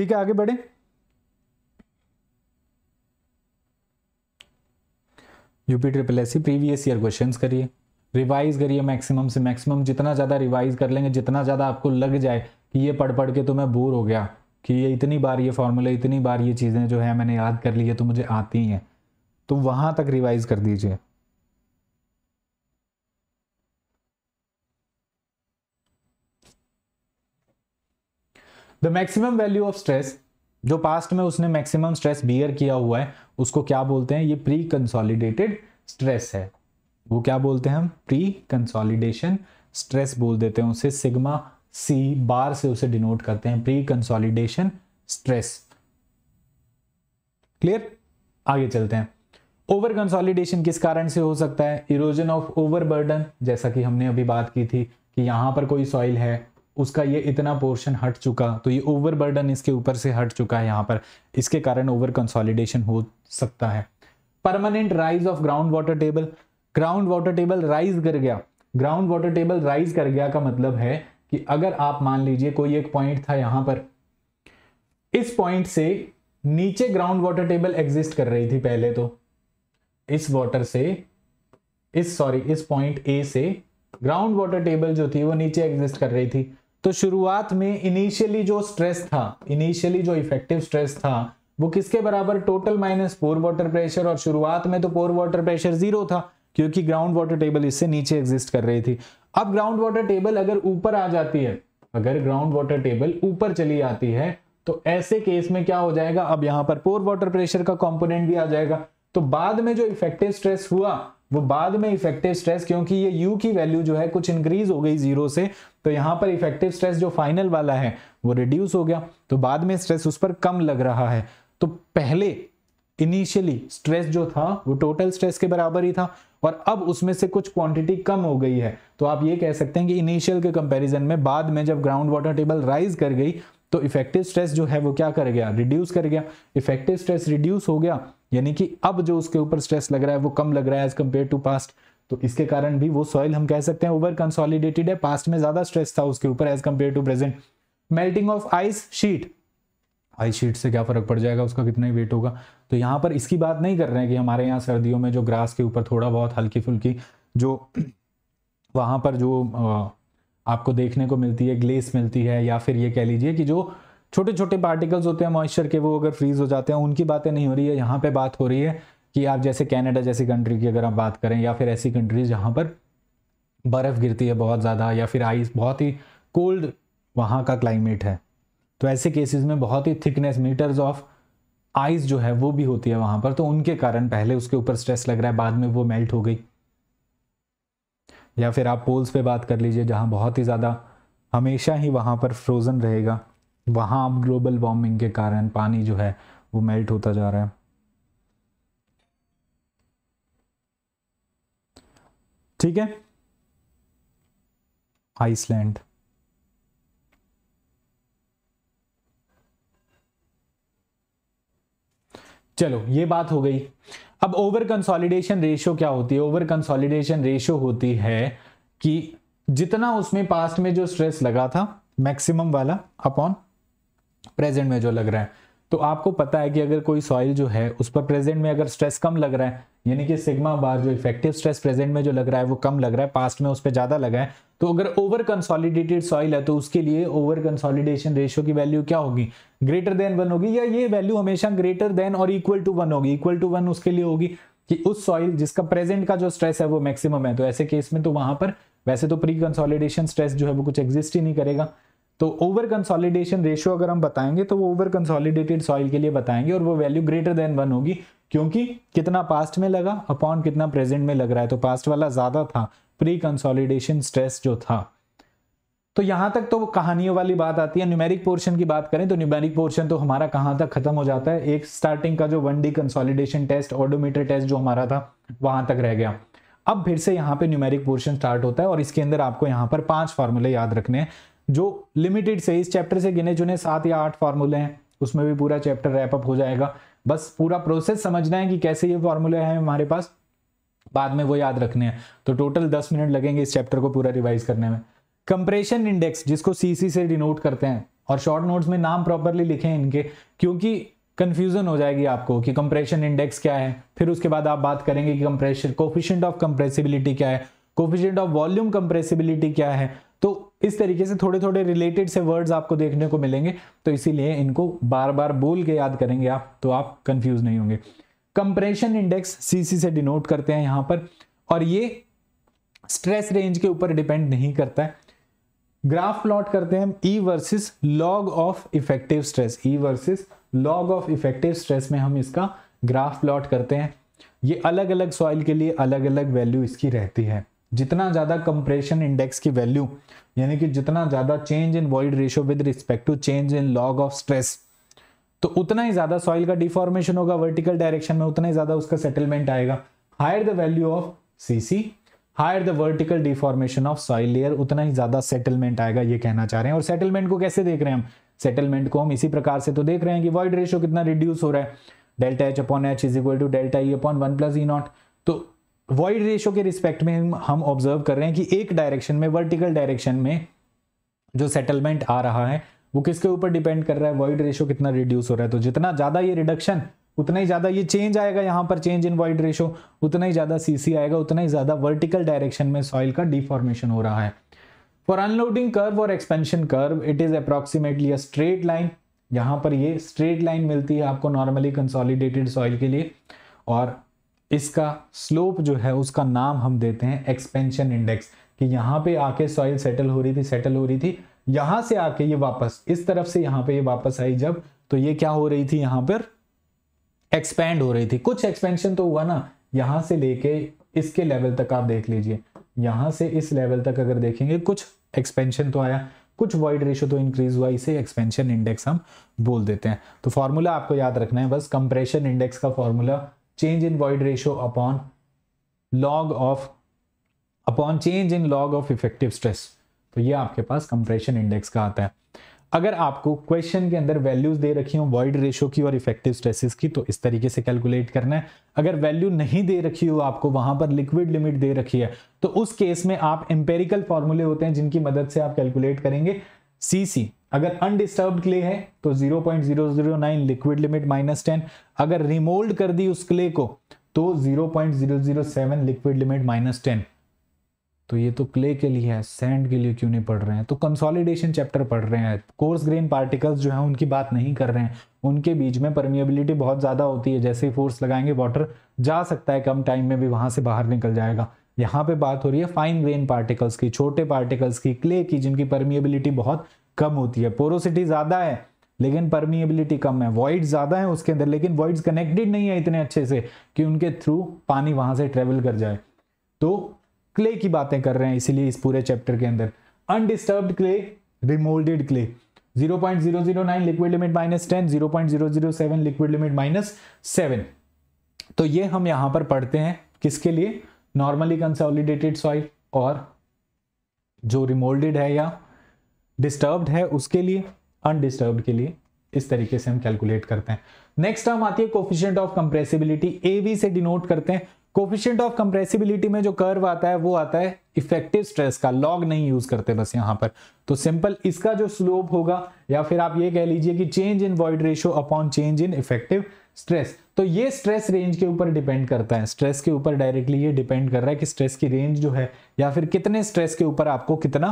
ठीक है आगे बढ़े UP triple S previous year questions करिए रिवाइज करिए मैक्सिमम से मैक्सिमम जितना ज़्यादा रिवाइज कर लेंगे जितना ज़्यादा आपको लग जाए कि ये पढ़ पढ़ के तो मैं बोर हो गया कि ये इतनी बार ये फॉर्मूला इतनी बार ये चीज़ें जो है मैंने याद कर ली है तो मुझे आती हैं तो वहां तक रिवाइज कर दीजिए the maximum value of stress जो पास्ट में उसने मैक्सिमम स्ट्रेस बियर किया हुआ है उसको क्या बोलते हैं ये प्री कंसोलिडेटेड स्ट्रेस है वो क्या बोलते हैं हम प्री कंसोलिडेशन स्ट्रेस बोल देते हैं उसे सिग्मा सी बार से उसे डिनोट करते हैं प्री कंसोलिडेशन स्ट्रेस क्लियर आगे चलते हैं ओवर कंसोलिडेशन किस कारण से हो सकता है इरोजन ऑफ ओवरबर्डन जैसा कि हमने अभी बात की थी कि यहां पर कोई सॉइल है उसका ये इतना पोर्शन हट चुका तो ये ओवरबर्डन इसके ऊपर से हट चुका है यहाँ पर इसके कारण ओवर कंसोलिडेशन हो सकता है permanent rise of ground water table ground water table rise कर गया ग्राउंड वाटर टेबल राइज कर गया का मतलब है कि अगर आप मान लीजिए कोई एक पॉइंट था यहां पर इस पॉइंट से नीचे ग्राउंड वाटर टेबल एग्जिस्ट कर रही थी पहले तो इस वाटर से इस सॉरी इस पॉइंट ए से ग्राउंड वाटर टेबल जो थी वो नीचे एग्जिस्ट कर रही थी तो शुरुआत में इनिशियली जो स्ट्रेस था इनिशियली जो इफेक्टिव स्ट्रेस था वो किसके बराबर total minus pore water pressure और शुरुआत में तो पोर वाटर प्रेशर जीरो था क्योंकि ग्राउंड वाटर टेबल इससे नीचे एग्जिस्ट कर रही थी अब ग्राउंड वाटर टेबल अगर ऊपर आ जाती है अगर ग्राउंड वाटर टेबल ऊपर चली आती है तो ऐसे केस में क्या हो जाएगा अब यहां पर पोर वाटर प्रेशर का कॉम्पोनेंट भी आ जाएगा तो बाद में जो इफेक्टिव स्ट्रेस हुआ वो बाद में इफेक्टिव स्ट्रेस क्योंकि ये यू की वैल्यू जो है कुछ इंक्रीज हो गई जीरो से तो यहाँ पर इफेक्टिव स्ट्रेस जो फाइनल वाला है वो रिड्यूस हो गया तो बाद में स्ट्रेस उस पर कम लग रहा है तो पहले इनिशियली स्ट्रेस जो था वो टोटल स्ट्रेस के बराबर ही था और अब उसमें से कुछ क्वांटिटी कम हो गई है तो आप ये कह सकते हैं कि इनिशियल के कंपैरिजन में बाद में जब ग्राउंड वाटर टेबल राइज कर गई तो इफेक्टिव स्ट्रेस जो है वो क्या कर गया रिड्यूस कर गया इफेक्टिव स्ट्रेस रिड्यूस हो गया यानी कि अब जो उसके ऊपर स्ट्रेस लग रहा है वो कम लग रहा है एज कम्पेयर टू पास्ट तो इसके कारण भी वो सॉइल हम कह सकते हैं ओवर कंसोलिडेटेड है पास्ट में ज्यादा स्ट्रेस था उसके ऊपर as compare to present melting of ice sheet ice sheet से क्या फर्क पड़ जाएगा उसका कितना ही वेट होगा तो यहाँ पर इसकी बात नहीं कर रहे हैं कि हमारे यहाँ सर्दियों में जो ग्रास के ऊपर थोड़ा बहुत हल्की फुल्की जो वहाँ पर जो आपको देखने को मिलती है ग्लेस मिलती है या फिर ये कह लीजिए कि जो छोटे छोटे पार्टिकल्स होते हैं मॉइस्चर के वो अगर फ्रीज हो जाते हैं उनकी बातें नहीं हो रही है यहाँ पे बात हो रही है कि आप जैसे कनाडा जैसी कंट्री की अगर आप बात करें या फिर ऐसी कंट्रीज जहाँ पर बर्फ़ गिरती है बहुत ज़्यादा या फिर आइस बहुत ही कोल्ड वहाँ का क्लाइमेट है तो ऐसे केसेस में बहुत ही थिकनेस मीटर्स ऑफ आइस जो है वो भी होती है वहाँ पर तो उनके कारण पहले उसके ऊपर स्ट्रेस लग रहा है बाद में वो मेल्ट हो गई या फिर आप पोल्स पे बात कर लीजिए जहाँ बहुत ही ज़्यादा हमेशा ही वहाँ पर फ्रोज़न रहेगा वहाँ आप ग्लोबल वार्मिंग के कारण पानी जो है वो मेल्ट होता जा रहा है ठीक है आइसलैंड चलो ये बात हो गई अब ओवर कंसोलिडेशन रेशियो क्या होती है ओवर कंसोलिडेशन रेशियो होती है कि जितना उसमें पास्ट में जो स्ट्रेस लगा था मैक्सिमम वाला अपॉन प्रेजेंट में जो लग रहा है तो आपको पता है कि अगर कोई सॉइल जो है उस पर प्रेजेंट में अगर स्ट्रेस कम लग रहा है यानी कि सिग्मा बार जो इफेक्टिव स्ट्रेस प्रेजेंट में जो लग रहा है वो कम लग रहा है पास्ट में उस पर ज़्यादा लगा है तो अगर ओवर कंसोलिडेटेड सॉइल है तो उसके लिए ओवर कंसोलिडेशन रेशियो की वैल्यू क्या होगी ग्रेटर देन वन होगी या ये वैल्यू हमेशा ग्रेटर देन और इक्वल टू वन होगी इक्वल टू वन उसके लिए होगी कि उस सॉइल जिसका प्रेजेंट का जो स्ट्रेस है वो मैक्सिमम है तो ऐसे केस में तो वहां पर वैसे तो प्री कंसोलिडेशन स्ट्रेस जो है वो कुछ एग्जिस्ट ही नहीं करेगा तो ओवर कंसोलिडेशन रेशियो अगर हम बताएंगे तो वो ओवर कंसोलिडेटेड सॉइल के लिए बताएंगे और वो वैल्यू ग्रेटर देन वन होगी क्योंकि कितना पास्ट में लगा अपॉन कितना प्रेजेंट में लग रहा है तो पास्ट वाला ज्यादा था प्री कंसोलिडेशन स्ट्रेस जो था तो यहां तक तो कहानियों वाली बात आती है न्यूमेरिक पोर्शन की बात करें तो न्यूमेरिक पोर्शन तो हमारा कहां तक खत्म हो जाता है एक स्टार्टिंग का जो one D consolidation test oedometer test जो हमारा था वहां तक रह गया अब फिर से यहाँ पे न्यूमेरिक पोर्शन स्टार्ट होता है और इसके अंदर आपको यहाँ पर पांच फार्मूले याद रखने हैं जो लिमिटेड से इस चैप्टर से गिने चुने सात या आठ फार्मूले हैं उसमें भी पूरा चैप्टर रैपअप हो जाएगा बस पूरा प्रोसेस समझना है कि कैसे ये फॉर्मूले हैं हमारे पास बाद में वो याद रखने हैं तो टोटल दस मिनट लगेंगे इस चैप्टर को पूरा रिवाइज करने में कंप्रेशन इंडेक्स जिसको सीसी से डिनोट करते हैं और शॉर्ट नोट्स में नाम प्रॉपरली लिखें इनके क्योंकि कंफ्यूजन हो जाएगी आपको कि कंप्रेशन इंडेक्स क्या है फिर उसके बाद आप बात करेंगे कि कंप्रेशन कोफिशियंट ऑफ कंप्रेसिबिलिटी क्या है कोफिशियंट ऑफ वॉल्यूम कंप्रेसिबिलिटी क्या है तो इस तरीके से थोड़े थोड़े रिलेटेड से वर्ड्स आपको देखने को मिलेंगे तो इसीलिए इनको बार बार बोल के याद करेंगे आप तो आप कंफ्यूज नहीं होंगे कंप्रेशन इंडेक्स सीसी से डिनोट करते हैं यहां पर और ये स्ट्रेस रेंज के ऊपर डिपेंड नहीं करता है ग्राफ प्लॉट करते हैं E versus log of effective stress E versus log of effective stress में हम इसका ग्राफ प्लॉट करते हैं ये अलग अलग सॉइल के लिए अलग अलग वैल्यू इसकी रहती है जितना ज्यादा कंप्रेशन इंडेक्स की वैल्यू यानी कि जितना ज्यादा change in void ratio with respect to change in log of stress तो उतना ही ज्यादा सॉइल का डिफॉर्मेशन होगा वर्टिकल डायरेक्शन में उतना ही ज्यादा उसका सेटलमेंट आएगा higher the value of CC higher the vertical deformation of soil layer उतना ही ज्यादा सेटलमेंट आएगा ये कहना चाह रहे हैं और सेटलमेंट को कैसे देख रहे हैं हम सेटलमेंट को हम इसी प्रकार से तो देख रहे हैं कि वॉइड रेशियो कितना रिड्यूस हो रहा है delta H upon H is equal to delta E upon one plus E naught तो वॉइड रेशो के रिस्पेक्ट में हम ऑब्जर्व कर रहे हैं कि एक डायरेक्शन में वर्टिकल डायरेक्शन में जो सेटलमेंट आ रहा है वो किसके ऊपर डिपेंड कर रहा है वॉइड रेशो कितना रिड्यूस हो रहा है तो जितना ज़्यादा ये रिडक्शन उतना ही ज़्यादा ये चेंज आएगा यहाँ पर चेंज इन वॉइड रेशो उतना ही ज़्यादा सीसी आएगा उतना ही ज़्यादा वर्टिकल डायरेक्शन में सॉइल का डिफॉर्मेशन हो रहा है फॉर अनलोडिंग कर्व और expansion curve it is approximately a straight line यहाँ पर ये स्ट्रेट लाइन मिलती है आपको नॉर्मली कंसोलिडेटेड सॉइल के लिए और इसका स्लोप जो है उसका नाम हम देते हैं एक्सपेंशन इंडेक्स कि यहाँ पे आके सॉइल सेटल हो रही थी सेटल हो रही थी यहां से आके ये वापस इस तरफ से यहाँ पे ये वापस आई जब तो ये क्या हो रही थी यहाँ पर एक्सपेंड हो रही थी कुछ एक्सपेंशन तो हुआ ना यहां से लेके इसके लेवल तक आप देख लीजिए यहां से इस लेवल तक अगर देखेंगे कुछ एक्सपेंशन तो आया कुछ वाइड रेशो तो इंक्रीज हुआ इसे एक्सपेंशन इंडेक्स हम बोल देते हैं तो फॉर्मूला आपको याद रखना है बस कंप्रेशन इंडेक्स का formula change in void ratio upon log of upon change in log of effective stress तो ये आपके पास कंप्रेशन इंडेक्स का आता है अगर आपको क्वेश्चन के अंदर वैल्यूज दे रखी हो वॉइड रेशो की और इफेक्टिव स्ट्रेसेस की तो इस तरीके से कैलकुलेट करना है अगर वैल्यू नहीं दे रखी हो आपको वहां पर लिक्विड लिमिट दे रखी है तो उस केस में आप एम्पेरिकल फॉर्मूले होते हैं जिनकी मदद से आप कैलकुलेट करेंगे सी सी अगर अनडिस्टर्ब क्ले है तो 0.009 लिक्विड लिमिट माइनस टेन अगर रिमोल्ड कर दी उस क्ले को तो 0.007 लिक्विड लिमिट माइनस टेन तो ये तो क्ले के लिए है सैंड के लिए क्यों नहीं पढ़ रहे हैं तो कंसोलिडेशन चैप्टर पढ़ रहे हैं कोर्स ग्रेन पार्टिकल्स जो है उनकी बात नहीं कर रहे हैं उनके बीच में परमिबिलिटी बहुत ज़्यादा होती है जैसे ही फोर्स लगाएंगे वाटर जा सकता है कम टाइम में भी वहां से बाहर निकल जाएगा यहाँ पे बात हो रही है फाइन ग्रेन पार्टिकल्स की छोटे पार्टिकल्स की क्ले की जिनकी परमिएबिलिटी बहुत कम होती है पोरोसिटी ज़्यादा है लेकिन परमिएबिलिटी कम है वॉइड ज़्यादा है उसके अंदर लेकिन वॉइड्स कनेक्टेड नहीं है इतने अच्छे से कि उनके थ्रू पानी वहां से ट्रेवल कर जाए तो क्ले की बातें कर रहे हैं इसीलिए इस पूरे चैप्टर के अंदर undisturbed clay remoulded clay 0.009 liquid limit minus ten zero liquid limit minus seven तो ये हम यहां पर पढ़ते हैं किसके लिए नॉर्मली कंसोलिडेटेड सॉइल और जो रिमोल्डेड है या डिस्टर्ब्ड है उसके लिए अनडिस्टर्ब्ड के लिए इस तरीके से हम कैलकुलेट करते हैं नेक्स्ट टर्म आती है coefficient of compressibility A V से डिनोट करते हैं कोफिशियंट ऑफ कंप्रेसिबिलिटी में जो कर्व आता है वो आता है इफेक्टिव स्ट्रेस का लॉग नहीं यूज करते बस यहां पर तो सिंपल इसका जो स्लोप होगा या फिर आप ये कह लीजिए कि change in void ratio upon change in effective stress तो ये स्ट्रेस रेंज के ऊपर डिपेंड करता है स्ट्रेस के ऊपर डायरेक्टली ये डिपेंड कर रहा है कि स्ट्रेस की रेंज जो है या फिर कितने स्ट्रेस के ऊपर आपको कितना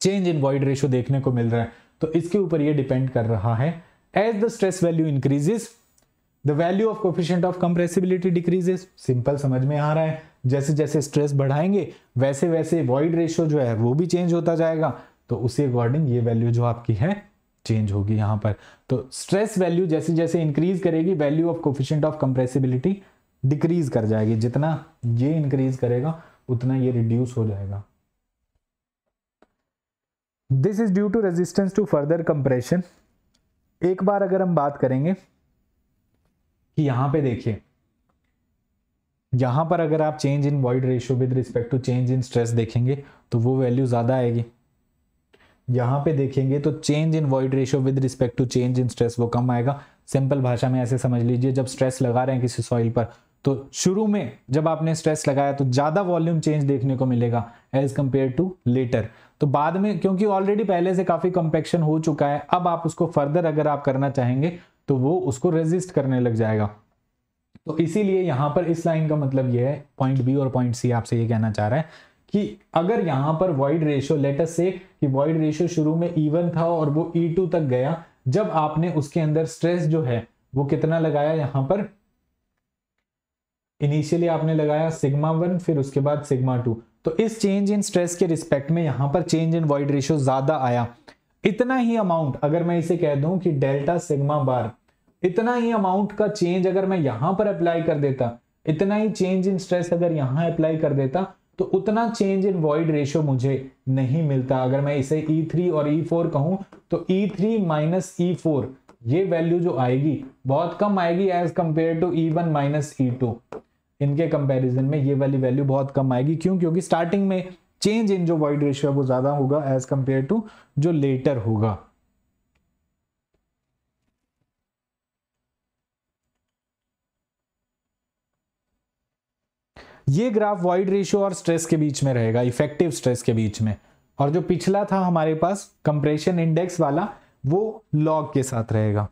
चेंज इन वॉइड रेशियो देखने को मिल रहा है तो इसके ऊपर ये डिपेंड कर रहा है as the stress value increases the value of coefficient of compressibility decreases simple समझ में आ रहा है जैसे जैसे स्ट्रेस बढ़ाएंगे वैसे वैसे वॉइड रेशियो जो है वो भी चेंज होता जाएगा तो उसी अकॉर्डिंग ये वैल्यू जो आपकी है चेंज होगी यहां पर तो स्ट्रेस वैल्यू जैसे जैसे इंक्रीज करेगी value of coefficient of compressibility decrease कर जाएगी जितना ये इंक्रीज करेगा उतना ये रिड्यूस हो जाएगा this is due to resistance to further compression एक बार अगर हम बात करेंगे कि यहां पे देखिए यहां पर अगर आप change in void ratio with respect to change in stress देखेंगे तो वो वैल्यू ज्यादा आएगी यहां पे देखेंगे तो change in void ratio with respect to change in stress वो कम आएगा सिंपल भाषा में ऐसे समझ लीजिए जब स्ट्रेस लगा रहे हैं किसी सॉइल पर तो शुरू में जब आपने स्ट्रेस लगाया तो ज़्यादा वॉल्यूम चेंज देखने को मिलेगा एज कम्पेयर टू लेटर तो बाद में क्योंकि ऑलरेडी पहले से काफ़ी कंपेक्शन हो चुका है अब आप उसको फर्दर अगर आप करना चाहेंगे तो वो उसको रेजिस्ट करने लग जाएगा तो इसीलिए यहां पर इस लाइन का मतलब ये है पॉइंट बी और पॉइंट सी आपसे ये कहना चाह रहा है कि अगर यहां पर वॉइड रेशियो लेटर से कि वॉइड रेशियो शुरू में इवन था और वो ई e टू तक गया जब आपने उसके अंदर स्ट्रेस जो है वो कितना लगाया यहां पर इनिशियली आपने लगाया सिग्मा वन फिर उसके बाद सिग्मा टू तो इस चेंज इन स्ट्रेस के रिस्पेक्ट में यहां पर चेंज इन वॉइड रेशियो ज्यादा आया इतना ही अमाउंट अगर मैं इसे कह दूं कि डेल्टा सिग्मा बार इतना ही अमाउंट का चेंज अगर मैं यहां पर अप्लाई कर देता इतना ही चेंज इन स्ट्रेस अगर यहां अप्लाई कर देता तो उतना चेंज इन वॉइड रेशियो मुझे नहीं मिलता अगर मैं इसे E3 और E4 कहूं तो E3 थ्री माइनस ई ये वैल्यू जो आएगी बहुत कम आएगी as compare to E1 one minus E इनके कंपैरिजन में ये वाली वैल्यू बहुत कम आएगी क्यों क्योंकि स्टार्टिंग में चेंज इन जो वॉइड रेशियो है वो ज्यादा होगा एज कंपेयर टू जो लेटर होगा ये ग्राफ वॉइड रेशियो और स्ट्रेस के बीच में रहेगा इफेक्टिव स्ट्रेस के बीच में और जो पिछला था हमारे पास कंप्रेशन इंडेक्स वाला वो लॉग के साथ रहेगा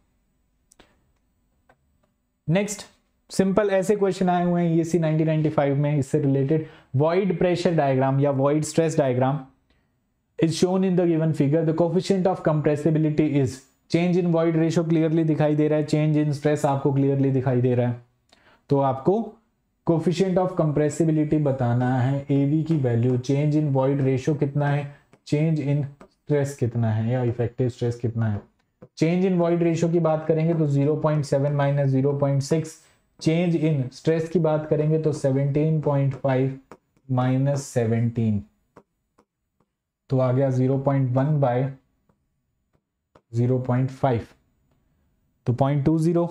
नेक्स्ट सिंपल ऐसे क्वेश्चन आए हुए हैं यूसी 1995 में इससे रिलेटेड वॉइड प्रेशर डायग्राम या void stress diagram is shown in the given figure the coefficient of compressibility is change in void ratio clearly दिखाई दे रहा है चेंज इन स्ट्रेस आपको क्लियरली दिखाई दे रहा है तो आपको कोफिशियंट ऑफ कंप्रेसिबिलिटी बताना है एवी की value change in void ratio कितना है चेंज इन स्ट्रेस कितना है या इफेक्टिव स्ट्रेस कितना है चेंज इन वॉइड रेशो की बात करेंगे तो zero point seven minus zero point six change in stress की बात करेंगे तो 17.5 माइनस सेवनटीन तो आ गया 0.1 point one by zero point five तो पॉइंट टू जीरो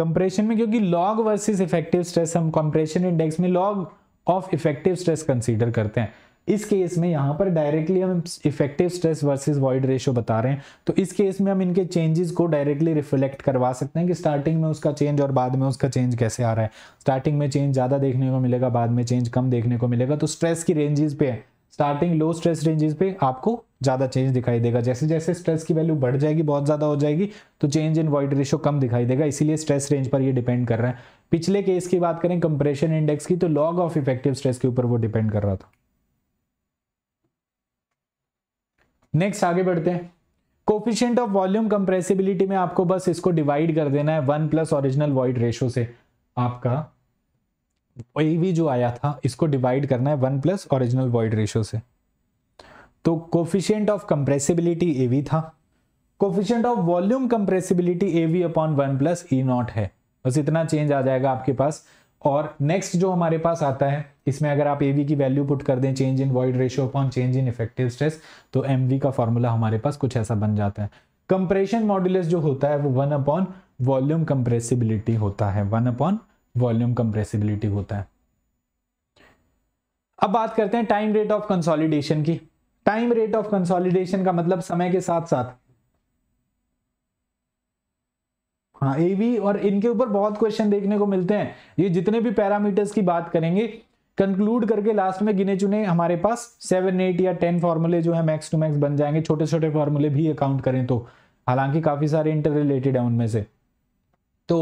कंप्रेशन में क्योंकि लॉग वर्सेस इफेक्टिव स्ट्रेस हम कंप्रेशन इंडेक्स में log of effective stress consider करते हैं इस केस में यहाँ पर डायरेक्टली हम effective stress versus void ratio बता रहे हैं तो इस केस में हम इनके चेंजेस को डायरेक्टली रिफ्लेक्ट करवा सकते हैं कि स्टार्टिंग में उसका चेंज और बाद में उसका चेंज कैसे आ रहा है स्टार्टिंग में चेंज ज़्यादा देखने को मिलेगा बाद में चेंज कम देखने को मिलेगा तो स्ट्रेस की रेंजेस पे है स्टार्टिंग लो स्ट्रेस रेंजेस पे आपको ज़्यादा चेंज दिखाई देगा जैसे जैसे स्ट्रेस की वैल्यू बढ़ जाएगी बहुत ज़्यादा हो जाएगी तो चेंज इन वॉइड रेशो कम दिखाई देगा इसीलिए स्ट्रेस रेंज पर ये डिपेंड कर रहा है पिछले केस की बात करें कंप्रेशन इंडेक्स की तो लॉग ऑफ इफेक्टिव स्ट्रेस के ऊपर वो डिपेंड कर रहा था नेक्स्ट आगे बढ़ते हैं कोफिशियंट ऑफ वॉल्यूम कंप्रेसिबिलिटी में आपको बस इसको डिवाइड कर देना है one plus original void ratio से आपका ए वी जो आया था इसको डिवाइड करना है one plus original void ratio से तो coefficient of compressibility A V था coefficient of volume compressibility A V upon one plus E naught है बस इतना चेंज आ जाएगा आपके पास और नेक्स्ट जो हमारे पास आता है इसमें अगर आप एवी की वैल्यू पुट कर दें change in void ratio upon change in effective stress तो एम वी का फॉर्मूला हमारे पास कुछ ऐसा बन जाता है कंप्रेशन मॉड्यूलस जो होता है वो वन अपॉन वॉल्यूम कंप्रेसिबिलिटी होता है वन अपॉन वॉल्यूम कंप्रेसिबिलिटी होता है अब बात करते हैं टाइम रेट ऑफ कंसोलिडेशन की टाइम रेट ऑफ कंसोलिडेशन का मतलब समय के साथ साथ हाँ ए एवी और इनके ऊपर बहुत क्वेश्चन देखने को मिलते हैं ये जितने भी पैरामीटर्स की बात करेंगे कंक्लूड करके लास्ट में गिने चुने हमारे पास सेवन एट या टेन फॉर्मूले जो है मैक्स टू मैक्स बन जाएंगे छोटे छोटे फॉर्मूले भी अकाउंट करें तो हालांकि काफी सारे इंटर रिलेटेड है उनमें से तो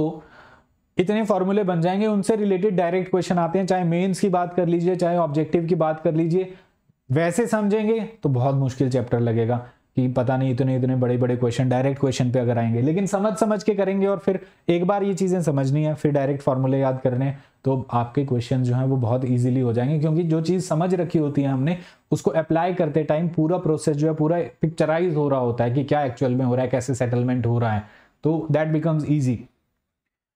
इतने फॉर्मूले बन जाएंगे उनसे रिलेटेड डायरेक्ट क्वेश्चन आते हैं चाहे मेंस की बात कर लीजिए चाहे ऑब्जेक्टिव की बात कर लीजिए वैसे समझेंगे तो बहुत मुश्किल चैप्टर लगेगा कि पता नहीं इतने इतने बड़े बड़े क्वेश्चन डायरेक्ट क्वेश्चन पे अगर आएंगे लेकिन समझ समझ के करेंगे और फिर एक बार ये चीज़ें समझनी है फिर डायरेक्ट फॉर्मूले याद करने तो आपके क्वेश्चन जो हैं वो बहुत ईजिली हो जाएंगे क्योंकि जो चीज़ समझ रखी होती है हमने उसको अप्लाई करते टाइम पूरा प्रोसेस जो है पूरा पिक्चराइज हो रहा होता है कि क्या एक्चुअल में हो रहा है कैसे सेटलमेंट हो रहा है तो that becomes easy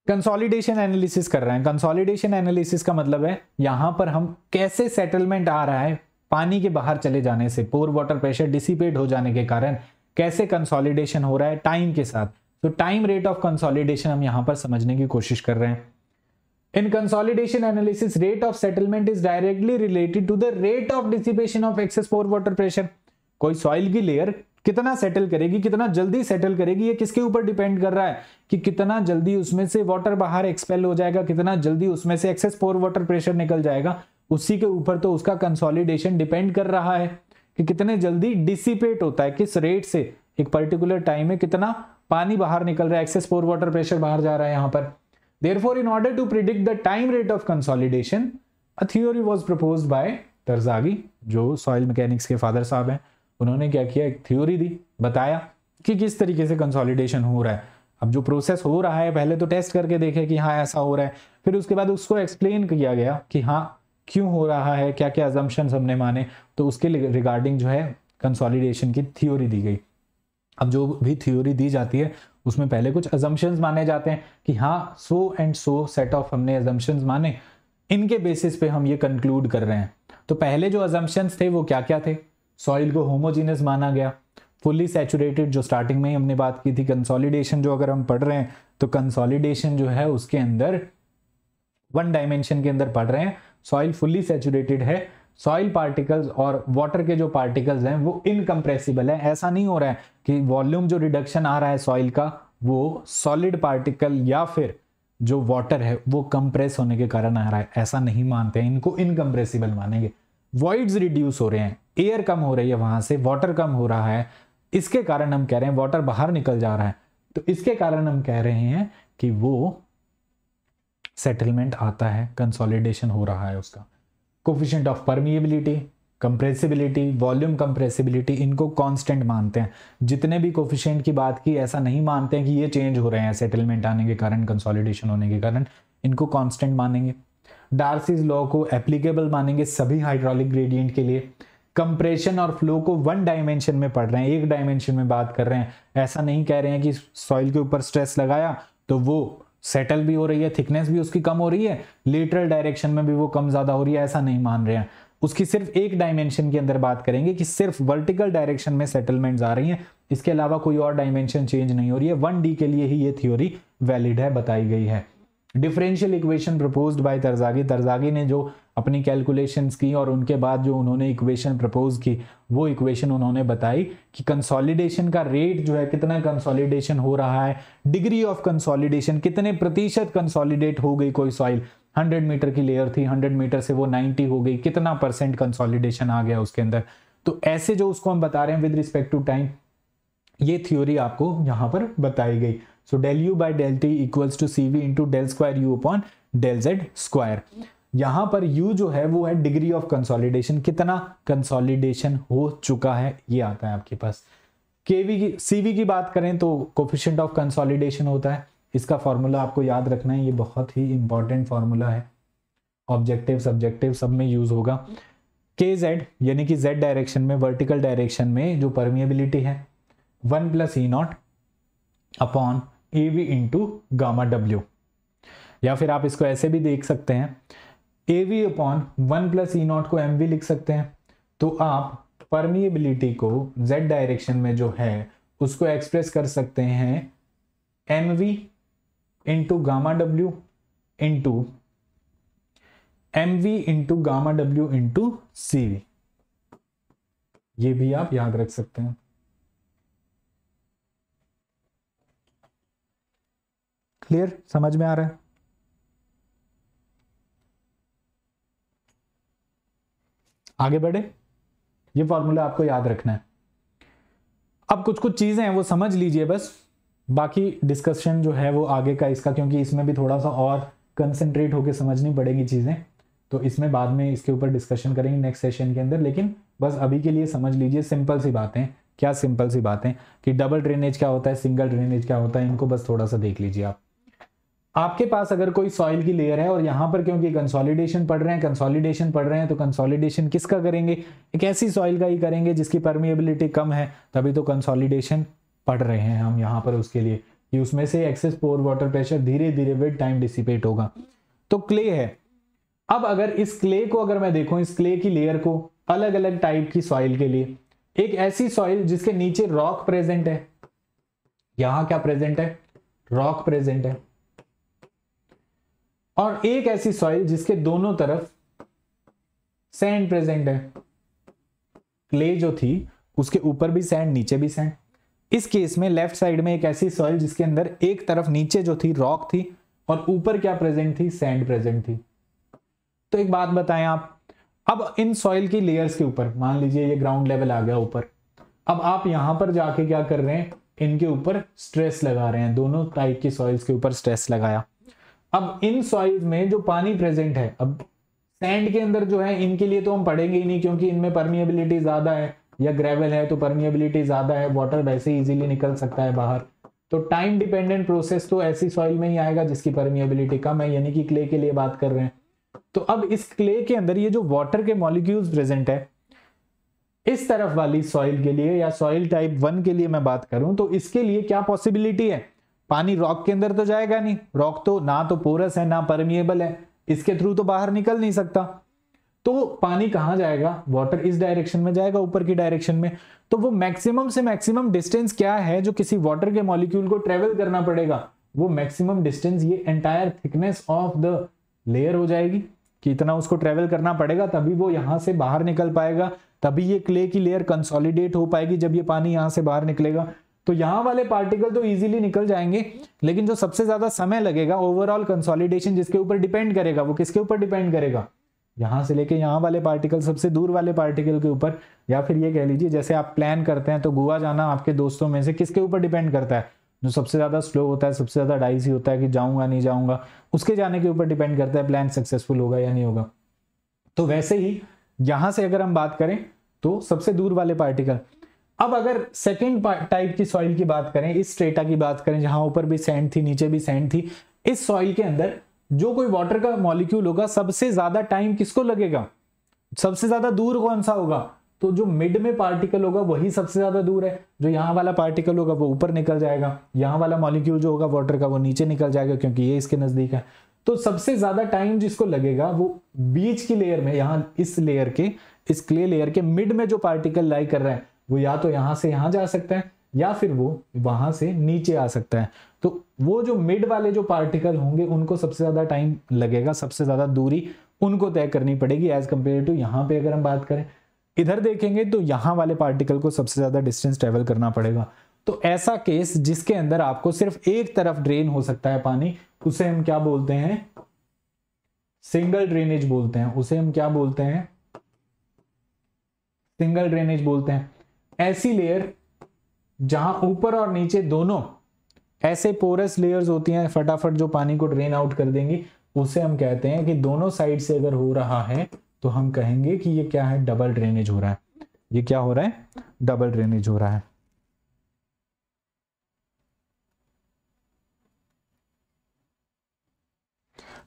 consolidation analysis कर रहे हैं कंसोलिडेशन एनालिसिस का मतलब है यहां पर हम कैसे सेटलमेंट आ रहा है पानी के बाहर चले जाने से पोर वाटर प्रेशर डिसिपेट हो जाने के कारण कैसे कंसोलिडेशन हो रहा है टाइम के साथ तो टाइम रेट ऑफ कंसोलिडेशन हम यहां पर समझने की कोशिश कर रहे हैं in consolidation analysis rate of settlement is directly related to the rate of dissipation of excess pore water pressure कोई सॉइल की लेयर कितना सेटल करेगी कितना जल्दी सेटल करेगी ये किसके ऊपर डिपेंड कर रहा है कि कितना जल्दी उसमें से वाटर बाहर एक्सपेल हो जाएगा कितना जल्दी उसमें से एक्सेस पोर वाटर प्रेशर निकल जाएगा उसी के ऊपर तो उसका कंसोलिडेशन डिपेंड कर रहा है कि कितने जल्दी डिसिपेट होता है किस रेट से एक पर्टिकुलर टाइम में कितना पानी बाहर निकल रहा है एक्सेस पोर वाटर प्रेशर बाहर जा रहा है यहाँ पर therefore in order to predict the time rate of consolidation a theory was proposed by tarzagi जो सॉइल मैकेनिक्स के फादर साहब हैं उन्होंने क्या किया एक थ्योरी दी बताया कि किस तरीके से कंसोलिडेशन हो रहा है अब जो प्रोसेस हो रहा है पहले तो टेस्ट करके देखे कि हाँ ऐसा हो रहा है फिर उसके बाद उसको एक्सप्लेन किया गया कि हाँ क्यों हो रहा है क्या क्या अजम्पन हमने माने तो उसके रिगार्डिंग जो है कंसोलिडेशन की थ्योरी दी गई अब जो भी थ्योरी दी जाती है उसमें पहले कुछ एजम्पन्स माने जाते हैं कि हाँ so and so set of हमने अजम्पन माने इनके बेसिस पे हम ये कंक्लूड कर रहे हैं तो पहले जो एजम्पन्स थे वो क्या क्या थे सॉइल को होमोजीनियस माना गया फुली सेचुरेटेड जो स्टार्टिंग में ही हमने बात की थी कंसोलिडेशन जो अगर हम पढ़ रहे हैं तो कंसोलिडेशन जो है उसके अंदर वन डायमेंशन के अंदर पढ़ रहे हैं सॉइल फुल्ली सेचुरेटेड है सॉइल पार्टिकल्स और वाटर के जो पार्टिकल्स हैं वो इनकम्प्रेसिबल है ऐसा नहीं हो रहा है कि वॉल्यूम जो रिडक्शन आ रहा है सॉइल का वो सॉलिड पार्टिकल या फिर जो वाटर है वो कंप्रेस होने के कारण आ रहा है ऐसा नहीं मानते हैं इनको इनकम्प्रेसिबल मानेंगे वॉइड्स रिड्यूस हो रहे हैं एयर कम हो रही है वहां से वाटर कम हो रहा है इसके कारण हम कह रहे हैं वाटर बाहर निकल जा रहा है तो इसके कारण हम कह रहे हैं कि वो सेटलमेंट आता है कंसोलिडेशन हो रहा है उसका coefficient of permeability compressibility volume compressibility इनको कांस्टेंट मानते हैं जितने भी कोफिशेंट की बात की ऐसा नहीं मानते हैं कि ये चेंज हो रहे हैं सेटलमेंट आने के कारण कंसोलिडेशन होने के कारण इनको कांस्टेंट मानेंगे डार्सिस लॉ को एप्लीकेबल मानेंगे सभी हाइड्रोलिक ग्रेडियंट के लिए कंप्रेशन और फ्लो को वन डायमेंशन में पढ़ रहे हैं एक डायमेंशन में बात कर रहे हैं ऐसा नहीं कह रहे हैं कि सॉइल के ऊपर स्ट्रेस लगाया तो वो सेटल भी हो रही है थिकनेस भी उसकी कम हो रही है लेटरल डायरेक्शन में भी वो कम ज्यादा हो रही है ऐसा नहीं मान रहे हैं उसकी सिर्फ एक डायमेंशन के अंदर बात करेंगे कि सिर्फ वर्टिकल डायरेक्शन में सेटलमेंट आ रही हैं इसके अलावा कोई और डायमेंशन चेंज नहीं हो रही है वन डी के लिए ही ये थ्योरी वैलिड है बताई गई है differential equation proposed by Terzaghi Terzaghi ने जो अपनी कैलकुलेशंस की और उनके बाद जो उन्होंने इक्वेशन प्रपोज की वो इक्वेशन उन्होंने बताई कि कंसोलिडेशन का रेट जो है कितना कंसोलिडेशन हो रहा है डिग्री ऑफ कंसोलिडेशन कितने प्रतिशत कंसोलिडेट हो गई कोई सॉइल 100 मीटर की लेयर थी 100 मीटर से वो 90 हो गई कितना परसेंट कंसोलिडेशन आ गया उसके अंदर तो ऐसे जो उसको हम बता रहे हैं विद रिस्पेक्ट टू टाइम ये थ्योरी आपको यहाँ पर बताई गई so del U by del T equals to C V into del square U upon del Z square यहां पर U जो है वो है डिग्री ऑफ कंसोलिडेशन कितना कंसोलिडेशन हो चुका है ये आता है आपके पास केवी की सीवी की बात करें तो कोफिशियंट ऑफ कंसोलिडेशन होता है इसका फॉर्मूला आपको याद रखना है ये बहुत ही इंपॉर्टेंट फॉर्मूला है ऑब्जेक्टिव सब्जेक्टिव सब में यूज होगा के जेड यानी कि जेड डायरेक्शन में वर्टिकल डायरेक्शन में जो परमिएबिलिटी है one plus E naught upon A V into gamma W या फिर आप इसको ऐसे भी देख सकते हैं A V upon one plus E naught को एम वी लिख सकते हैं तो आप परमिएबिलिटी को जेड डायरेक्शन में जो है उसको एक्सप्रेस कर सकते हैं M V into gamma W into M V into gamma W into C V ये भी आप याद रख सकते हैं क्लियर समझ में आ रहा है आगे बढ़े ये फॉर्मूला आपको याद रखना है अब कुछ कुछ चीज़ें हैं वो समझ लीजिए बस बाकी डिस्कशन जो है वो आगे का इसका क्योंकि इसमें भी थोड़ा सा और कंसंट्रेट होकर समझनी पड़ेगी चीज़ें तो इसमें बाद में इसके ऊपर डिस्कशन करेंगे नेक्स्ट सेशन के अंदर लेकिन बस अभी के लिए समझ लीजिए सिंपल सी बातें क्या सिंपल सी बातें कि डबल ड्रेनेज क्या होता है सिंगल ड्रेनेज क्या होता है इनको बस थोड़ा सा देख लीजिए आप आपके पास अगर कोई सॉइल की लेयर है और यहां पर क्योंकि कंसोलिडेशन पढ़ रहे हैं कंसोलिडेशन पढ़ रहे हैं तो कंसोलिडेशन किसका करेंगे एक ऐसी सॉइल का ही करेंगे जिसकी परमिएबिलिटी कम है तभी तो कंसोलिडेशन पढ़ रहे हैं हम यहां पर उसके लिए कि उसमें से एक्सेस पोर वाटर प्रेशर धीरे धीरे विद टाइम डिसिपेट होगा तो क्ले है अब अगर इस क्ले को अगर मैं देखूं इस क्ले की लेयर को अलग अलग टाइप की सॉइल के लिए एक ऐसी सॉइल जिसके नीचे रॉक प्रेजेंट है यहां क्या प्रेजेंट है रॉक प्रेजेंट है और एक ऐसी सॉइल जिसके दोनों तरफ सैंड प्रेजेंट है क्ले जो थी उसके ऊपर भी सैंड नीचे भी सैंड इस केस में लेफ्ट साइड में एक ऐसी सॉइल जिसके अंदर एक तरफ नीचे जो थी रॉक थी और ऊपर क्या प्रेजेंट थी सैंड प्रेजेंट थी तो एक बात बताएं आप अब इन सॉइल की लेयर्स के ऊपर मान लीजिए ये ग्राउंड लेवल आ गया ऊपर अब आप यहां पर जाके क्या कर रहे हैं इनके ऊपर स्ट्रेस लगा रहे हैं दोनों टाइप की सॉइल्स के ऊपर स्ट्रेस लगाया अब इन सॉइल में जो पानी प्रेजेंट है अब सैंड के अंदर जो है इनके लिए तो हम पढ़ेंगे ही नहीं क्योंकि इनमें परमिएबिलिटी ज्यादा है या ग्रेवल है तो परमिएबिलिटी ज्यादा है वाटर वैसे ही इजीली निकल सकता है बाहर तो टाइम डिपेंडेंट प्रोसेस तो ऐसी सॉइल में ही आएगा जिसकी परमिएबिलिटी कम है यानी कि क्ले के लिए बात कर रहे हैं तो अब इस क्ले के अंदर ये जो वाटर के मॉलिक्यूल्स प्रेजेंट है इस तरफ वाली सॉइल के लिए या सॉइल टाइप वन के लिए मैं बात करूं तो इसके लिए क्या पॉसिबिलिटी है पानी रॉक के अंदर तो जाएगा नहीं रॉक तो ना तो पोरस है ना परमिएबल है इसके थ्रू तो बाहर निकल नहीं सकता तो पानी कहाँ जाएगा वाटर इस डायरेक्शन में जाएगा ऊपर की डायरेक्शन में तो वो मैक्सिमम से मैक्सिमम डिस्टेंस क्या है जो किसी वाटर के मॉलिक्यूल को ट्रेवल करना पड़ेगा वो मैक्सिमम डिस्टेंस ये entire thickness of the layer हो जाएगी कि इतना उसको ट्रेवल करना पड़ेगा तभी वो यहाँ से बाहर निकल पाएगा तभी ये क्ले की लेयर कंसोलिडेट हो पाएगी जब ये पानी यहाँ से बाहर निकलेगा तो यहां वाले पार्टिकल तो इजीली निकल जाएंगे लेकिन जो सबसे ज्यादा समय लगेगा ओवरऑल कंसोलिडेशन जिसके ऊपर डिपेंड करेगा वो किसके ऊपर डिपेंड करेगा यहां से लेके यहाँ वाले पार्टिकल सबसे दूर वाले पार्टिकल के ऊपर या फिर ये कह लीजिए जैसे आप प्लान करते हैं तो गोवा जाना आपके दोस्तों में से किसके ऊपर डिपेंड करता है जो सबसे ज़्यादा स्लो होता है सबसे ज़्यादा डाइसी होता है कि जाऊंगा नहीं जाऊंगा उसके जाने के ऊपर डिपेंड करता है प्लान सक्सेसफुल होगा या नहीं होगा तो वैसे ही यहां से अगर हम बात करें तो सबसे दूर वाले पार्टिकल अब अगर सेकेंड टाइप की सॉइल की बात करें इस स्ट्रेटा की बात करें जहां ऊपर भी सैंड थी नीचे भी सैंड थी इस सॉइल के अंदर जो कोई वाटर का मॉलिक्यूल होगा सबसे ज्यादा टाइम किसको लगेगा सबसे ज्यादा दूर कौन सा होगा तो जो मिड में पार्टिकल होगा वही सबसे ज्यादा दूर है जो यहाँ वाला पार्टिकल होगा वो ऊपर निकल जाएगा यहाँ वाला मॉलिक्यूल जो होगा वाटर का वो नीचे निकल जाएगा क्योंकि ये इसके नजदीक है तो सबसे ज्यादा टाइम जिसको लगेगा वो बीच की लेयर में यहाँ इस लेयर के इस क्ले लेयर के मिड में जो पार्टिकल लाई कर रहा है वो या तो यहां से यहां जा सकता है या फिर वो वहां से नीचे आ सकता है तो वो जो मिड वाले जो पार्टिकल होंगे उनको सबसे ज़्यादा टाइम लगेगा सबसे ज़्यादा दूरी उनको तय करनी पड़ेगी एज कंपेयर टू यहाँ पे अगर हम बात करें इधर देखेंगे तो यहाँ वाले पार्टिकल को सबसे ज़्यादा डिस्टेंस ट्रेवल करना पड़ेगा तो ऐसा केस जिसके अंदर आपको सिर्फ एक तरफ ड्रेन हो सकता है पानी उसे हम क्या बोलते हैं सिंगल ड्रेनेज बोलते हैं उसे हम क्या बोलते हैं सिंगल ड्रेनेज बोलते हैं ऐसी लेयर जहां ऊपर और नीचे दोनों ऐसे पोरस लेयर्स होती हैं फटाफट जो पानी को ड्रेन आउट कर देंगी उसे हम कहते हैं कि दोनों साइड से अगर हो रहा है तो हम कहेंगे कि ये क्या है डबल ड्रेनेज हो रहा है ये क्या हो रहा है डबल ड्रेनेज हो रहा है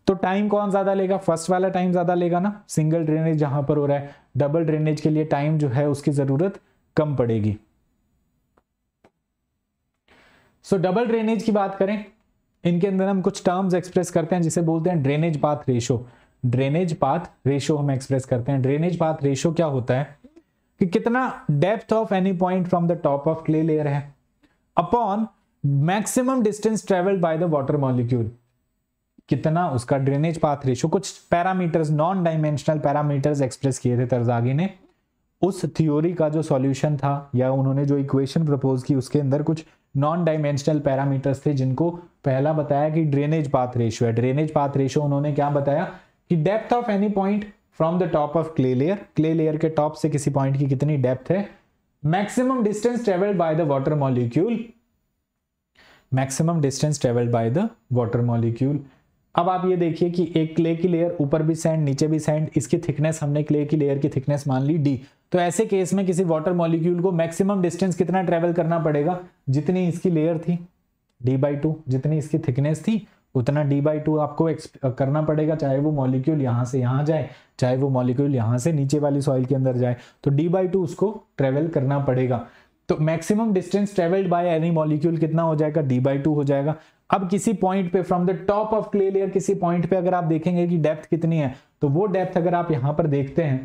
तो टाइम कौन ज्यादा लेगा फर्स्ट वाला टाइम ज्यादा लेगा ना सिंगल ड्रेनेज जहां पर हो रहा है डबल ड्रेनेज के लिए टाइम जो है उसकी जरूरत कम पड़ेगी सो डबल ड्रेनेज की बात करें इनके अंदर हम कुछ टर्म्स एक्सप्रेस करते हैं जिसे बोलते हैं drainage path ratio drainage path ratio हम एक्सप्रेस करते हैं ड्रेनेज पाथ रेशो क्या होता है कि कितना depth of any point from the top of clay layer है upon maximum distance travelled by the water molecule कितना उसका ड्रेनेज पाथ रेशो कुछ parameters non dimensional parameters express किए थे तरजागी ने उस थ्योरी का जो सॉल्यूशन था या उन्होंने जो इक्वेशन प्रपोज की उसके अंदर कुछ नॉन डायमेंशनल पैरामीटर्स थे जिनको पहला बताया कि ड्रेनेज पाथ रेशो है ड्रेनेज पाथ रेशो उन्होंने क्या बताया कि depth of any point from the top of clay layer clay layer के टॉप से किसी पॉइंट की कितनी डेप्थ है maximum distance travelled by the water molecule maximum distance travelled by the water molecule अब आप ये देखिए कि एक क्ले की लेयर ऊपर भी सैंड नीचे भी सैंड इसकी थिकनेस हमने क्ले की लेयर की थिकनेस मान ली डी तो ऐसे केस में किसी वाटर मॉलिक्यूल को मैक्सिमम डिस्टेंस कितना ट्रेवल करना पड़ेगा जितनी इसकी लेयर थी डी बाई टू जितनी इसकी थिकनेस थी उतना डी बाई टू आपको करना पड़ेगा चाहे वो मॉलिक्यूल यहां से यहां जाए चाहे वो मॉलिक्यूल यहां से नीचे वाली सॉइल के अंदर जाए तो डी बाई टू उसको ट्रेवल करना पड़ेगा तो maximum distance travelled by any molecule कितना हो जाएगा डी बाई टू हो जाएगा अब किसी पॉइंट पे from the top of clay layer किसी पॉइंट पे अगर आप देखेंगे कि डेप्थ कितनी है तो वो डेप्थ अगर आप यहां पर देखते हैं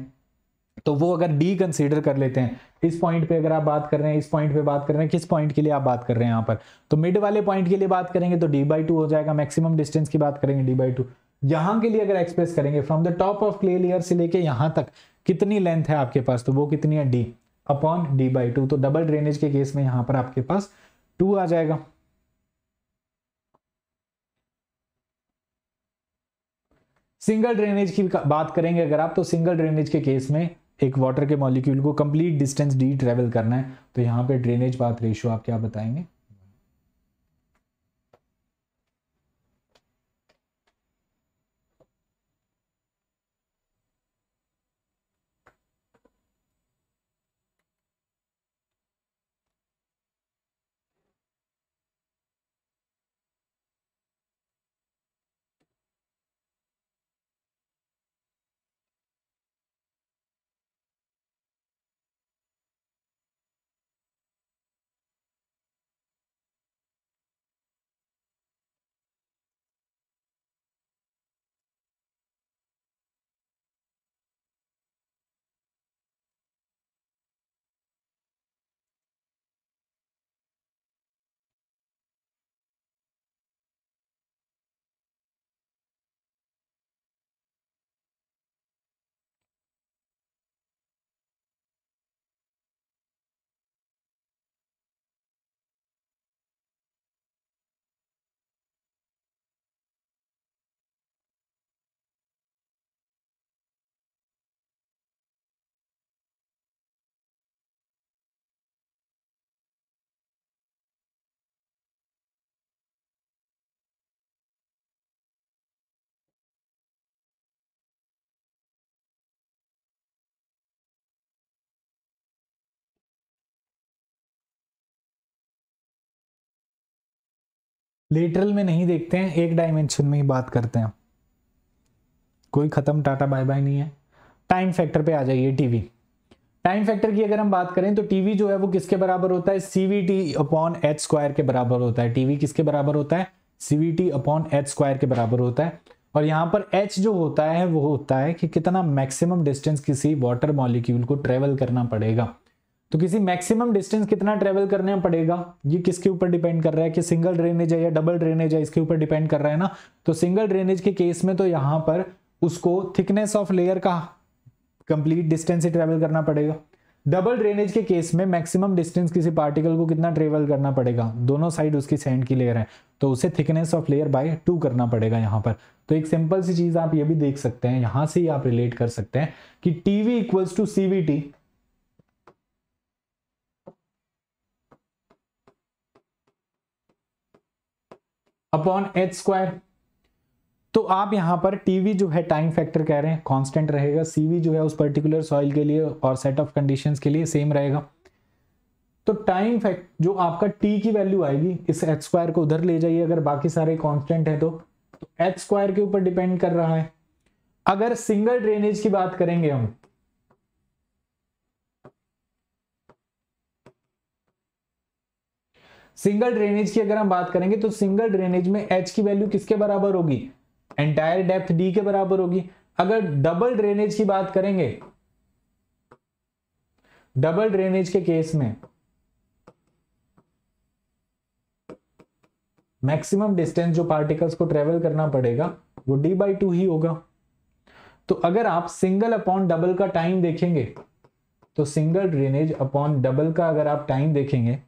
तो वो अगर डी कंसीडर कर लेते हैं इस पॉइंट पे अगर आप बात कर रहे हैं इस पॉइंट पे बात कर रहे हैं किस पॉइंट के लिए आप बात कर रहे हैं यहाँ पर तो मिड वाले पॉइंट के लिए बात करेंगे तो डी बाई टू हो जाएगा मैक्सिमम डिस्टेंस की बात करेंगे डी बाई टू यहाँ के लिए अगर एक्सप्रेस करेंगे from the top of clay layer से लेके यहाँ तक कितनी लेंथ है आपके पास तो वो कितनी है D upon D by two तो डबल ड्रेनेज के केस में यहाँ पर आपके पास टू आ जाएगा सिंगल ड्रेनेज की बात करेंगे अगर आप तो सिंगल ड्रेनेज के केस में एक वाटर के मॉलिक्यूल को कंप्लीट डिस्टेंस डी ट्रेवल करना है तो यहाँ पे ड्रेनेज पाथ रेशियो आप क्या बताएंगे लेटरल में नहीं देखते हैं एक डायमेंशन में ही बात करते हैं कोई ख़त्म टाटा बाय बाय नहीं है टाइम फैक्टर पे आ जाइए टीवी टाइम फैक्टर की अगर हम बात करें तो टीवी जो है वो किसके बराबर होता है सीवीटी अपॉन एच स्क्वायर के बराबर होता है टीवी किसके बराबर होता है सीवीटी अपॉन एच स्क्वायर के बराबर होता है और यहां पर एच जो होता है वो होता है कि कितना मैक्सिमम डिस्टेंस किसी वाटर मॉलिक्यूल को ट्रेवल करना पड़ेगा तो किसी मैक्सिमम डिस्टेंस कितना ट्रेवल करने पड़ेगा ये किसके ऊपर डिपेंड कर रहा है कि सिंगल ड्रेनेज है या डबल ड्रेनेज है इसके ऊपर डिपेंड कर रहा है ना तो सिंगल ड्रेनेज के केस में तो यहां पर उसको थिकनेस ऑफ लेयर का कंप्लीट डिस्टेंस ही ट्रेवल करना पड़ेगा डबल ड्रेनेज के केस में मैक्सिमम डिस्टेंस किसी पार्टिकल को कितना ट्रेवल करना पड़ेगा दोनों साइड उसकी सैंड की लेयर है तो उसे thickness of layer by two करना पड़ेगा यहां पर तो एक सिंपल सी चीज आप ये भी देख सकते हैं यहां से ही आप रिलेट कर सकते हैं कि TV equals to CVT upon H square तो आप यहां पर टीवी जो है टाइम फैक्टर कह रहे हैं कांस्टेंट रहेगा सीवी जो है उस पर्टिकुलर सॉइल के लिए और सेट ऑफ कंडीशंस के लिए सेम रहेगा तो टाइम फैक्ट जो आपका टी की वैल्यू आएगी इस एच स्क्वायर को उधर ले जाइए अगर बाकी सारे कांस्टेंट है तो एच तो स्क्वायर के ऊपर डिपेंड कर रहा है अगर सिंगल ड्रेनेज की बात करेंगे हम सिंगल ड्रेनेज की अगर हम बात करेंगे तो सिंगल ड्रेनेज में एच की वैल्यू किसके बराबर होगी एंटायर डेप्थ डी के बराबर होगी अगर डबल ड्रेनेज की बात करेंगे डबल ड्रेनेज के केस में मैक्सिमम डिस्टेंस जो पार्टिकल्स को ट्रेवल करना पड़ेगा वो डी बाई टू ही होगा तो अगर आप सिंगल अपॉन डबल का टाइम देखेंगे तो सिंगल ड्रेनेज अपॉन डबल का अगर आप टाइम देखेंगे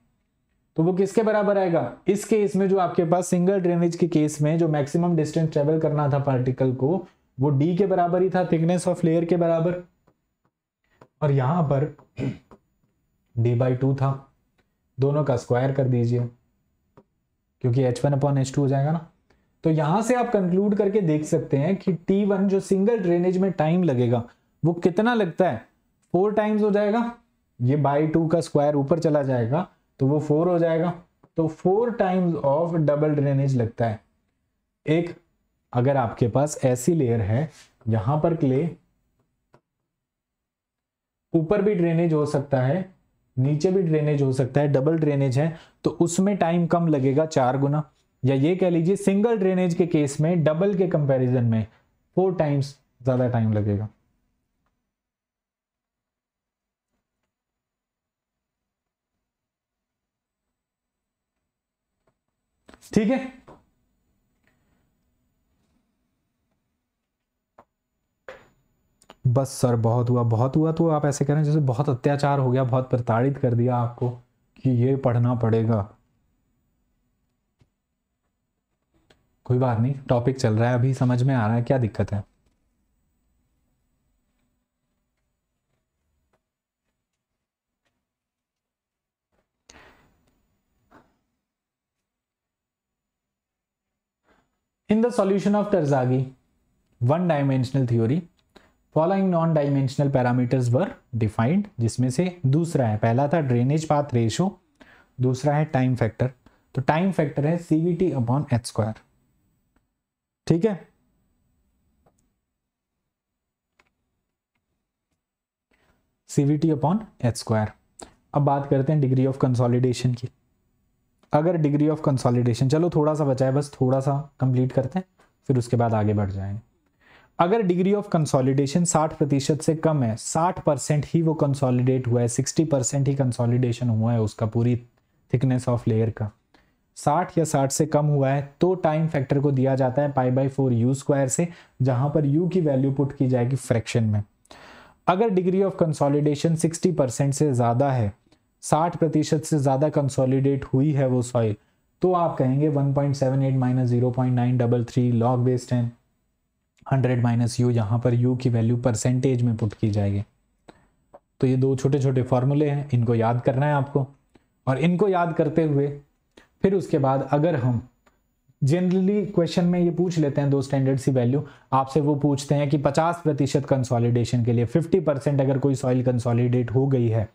तो वो किसके बराबर आएगा इस केस में जो आपके पास सिंगल ड्रेनेज के केस में जो मैक्सिमम डिस्टेंस ट्रेवल करना था पार्टिकल को वो डी के बराबर ही था थिकनेस ऑफ लेयर के बराबर और यहां पर डी बाई टू था दोनों का स्क्वायर कर दीजिए क्योंकि H one upon H two हो जाएगा ना तो यहां से आप कंक्लूड करके देख सकते हैं कि टी वन जो सिंगल ड्रेनेज में टाइम लगेगा वो कितना लगता है फोर टाइम्स हो जाएगा ये बाई टू का स्क्वायर ऊपर चला जाएगा तो वो फोर हो जाएगा तो four times of double drainage लगता है एक अगर आपके पास ऐसी लेयर है यहां पर क्ले ऊपर भी ड्रेनेज हो सकता है नीचे भी ड्रेनेज हो सकता है डबल ड्रेनेज है तो उसमें टाइम कम लगेगा चार गुना या ये कह लीजिए सिंगल ड्रेनेज के केस में डबल के कंपैरिजन में फोर टाइम्स ज़्यादा टाइम लगेगा ठीक है बस सर बहुत हुआ बहुत हुआ तो आप ऐसे करें जैसे बहुत अत्याचार हो गया बहुत प्रताड़ित कर दिया आपको कि ये पढ़ना पड़ेगा कोई बात नहीं टॉपिक चल रहा है अभी समझ में आ रहा है क्या दिक्कत है In the solution of Terzaghi one-dimensional theory, following non dimensional parameters were defined जिसमें से दूसरा है पहला था ड्रेनेज पाथ रेशो दूसरा है टाइम फैक्टर तो टाइम फैक्टर है सीवीटी अपॉन एच स्क्वायर ठीक है सीवीटी अपॉन एच स्क्वायर अब बात करते हैं डिग्री ऑफ कंसोलिडेशन की अगर डिग्री ऑफ कंसोलिडेशन चलो थोड़ा सा बचाए बस थोड़ा सा कंप्लीट करते हैं फिर उसके बाद आगे बढ़ जाएंगे अगर डिग्री ऑफ कंसोलिडेशन 60 प्रतिशत से कम है 60 परसेंट ही वो कंसोलिडेट हुआ है 60 परसेंट ही कंसोलिडेशन हुआ है उसका पूरी थिकनेस ऑफ लेयर का 60 या 60 से कम हुआ है तो टाइम फैक्टर को दिया जाता है pi by four U square से जहां पर यू की वैल्यू पुट की जाएगी फ्रैक्शन में अगर डिग्री ऑफ कंसोलिडेशन 60 परसेंट से ज़्यादा है साठ प्रतिशत से ज़्यादा कंसोलिडेट हुई है वो सॉइल तो आप कहेंगे 1.78 point seven eight minus zero point nine double three log base ten hundred minus U यहाँ पर यू की वैल्यू परसेंटेज में पुट की जाएगी तो ये दो छोटे छोटे फॉर्मूले हैं इनको याद करना है आपको और इनको याद करते हुए फिर उसके बाद अगर हम जनरली क्वेश्चन में ये पूछ लेते हैं दो स्टैंडर्ड सी वैल्यू आपसे वो पूछते हैं कि 50 प्रतिशत कंसोलिडेशन के लिए 50 परसेंट अगर कोई सॉइल कंसोलिडेट हो गई है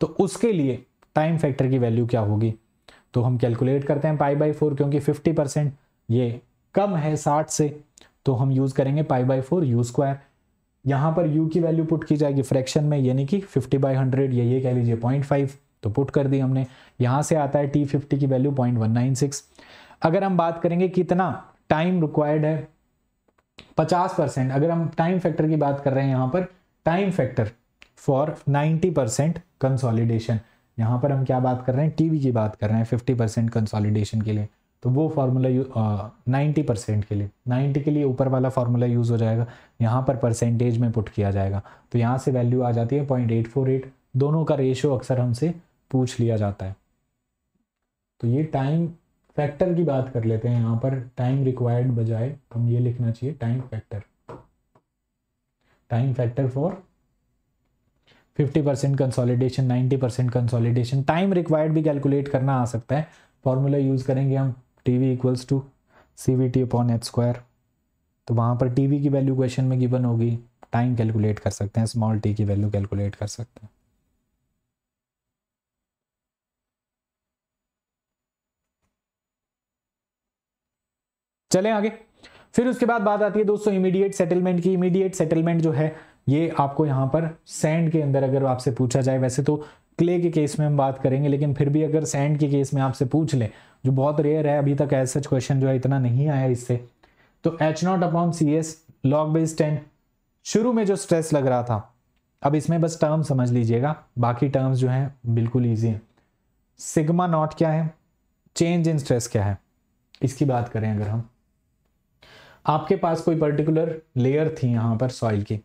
तो उसके लिए टाइम फैक्टर की वैल्यू क्या होगी तो हम कैलकुलेट करते हैं पाई बाई फोर क्योंकि फिफ्टी परसेंट ये कम है साठ से तो हम यूज़ करेंगे pi by four U square यहाँ पर यू की वैल्यू पुट की जाएगी फ्रैक्शन में यानी कि 50 बाई हंड्रेड या ये कह लीजिए फाइव तो पुट कर दी हमने यहाँ से आता है फिफ्टी की वैल्यू सिक्स अगर हम बात करेंगे कितना टाइम रिक्वायर्ड है 50 परसेंट अगर हम टाइम फैक्टर की बात कर रहे हैं यहाँ पर time factor for 90 percent consolidation यहाँ पर हम क्या बात कर रहे हैं टीवी की बात कर रहे हैं 50 परसेंट कंसॉलिडेशन के लिए तो वो फार्मूला नाइन्टी परसेंट के लिए नाइन्टी के लिए ऊपर वाला फार्मूला यूज़ हो जाएगा यहाँ पर परसेंटेज में पुट किया जाएगा तो यहाँ से वैल्यू आ जाती है पॉइंट एट फोर एट दोनों का रेशो अक्सर हमसे पूछ लिया जाता है तो ये टाइम फैक्टर की बात कर लेते हैं यहाँ पर टाइम रिक्वायर्ड बजाय हम ये लिखना चाहिए time factor time factor for 50% percent consolidation ninety percent consolidation time required भी कैलकुलेट करना आ सकता है फॉर्मूला यूज़ करेंगे हम T V equals to C V T upon H square तो वहाँ पर टी वी की वैल्यू क्वेश्चन में गिवन होगी टाइम कैलकुलेट कर सकते हैं स्मॉल टी की वैल्यू कैलकुलेट कर सकते हैं चलें आगे फिर उसके बाद बात आती है दोस्तों इमीडिएट सेटलमेंट की इमीडिएट सेटलमेंट जो है ये आपको यहाँ पर सैंड के अंदर अगर आपसे पूछा जाए वैसे तो क्ले के केस में हम बात करेंगे लेकिन फिर भी अगर सैंड के केस में आपसे पूछ लें जो बहुत रेयर है अभी तक एज सच क्वेश्चन जो है इतना नहीं आया इससे तो H not upon C S log base ten शुरू में जो स्ट्रेस लग रहा था अब इसमें बस टर्म समझ लीजिएगा बाकी टर्म्स जो हैं बिल्कुल ईजी हैं सिग्मा नॉट क्या है चेंज इन स्ट्रेस क्या है इसकी बात करें अगर हम आपके पास कोई पर्टिकुलर लेयर थी यहाँ पर सॉइल की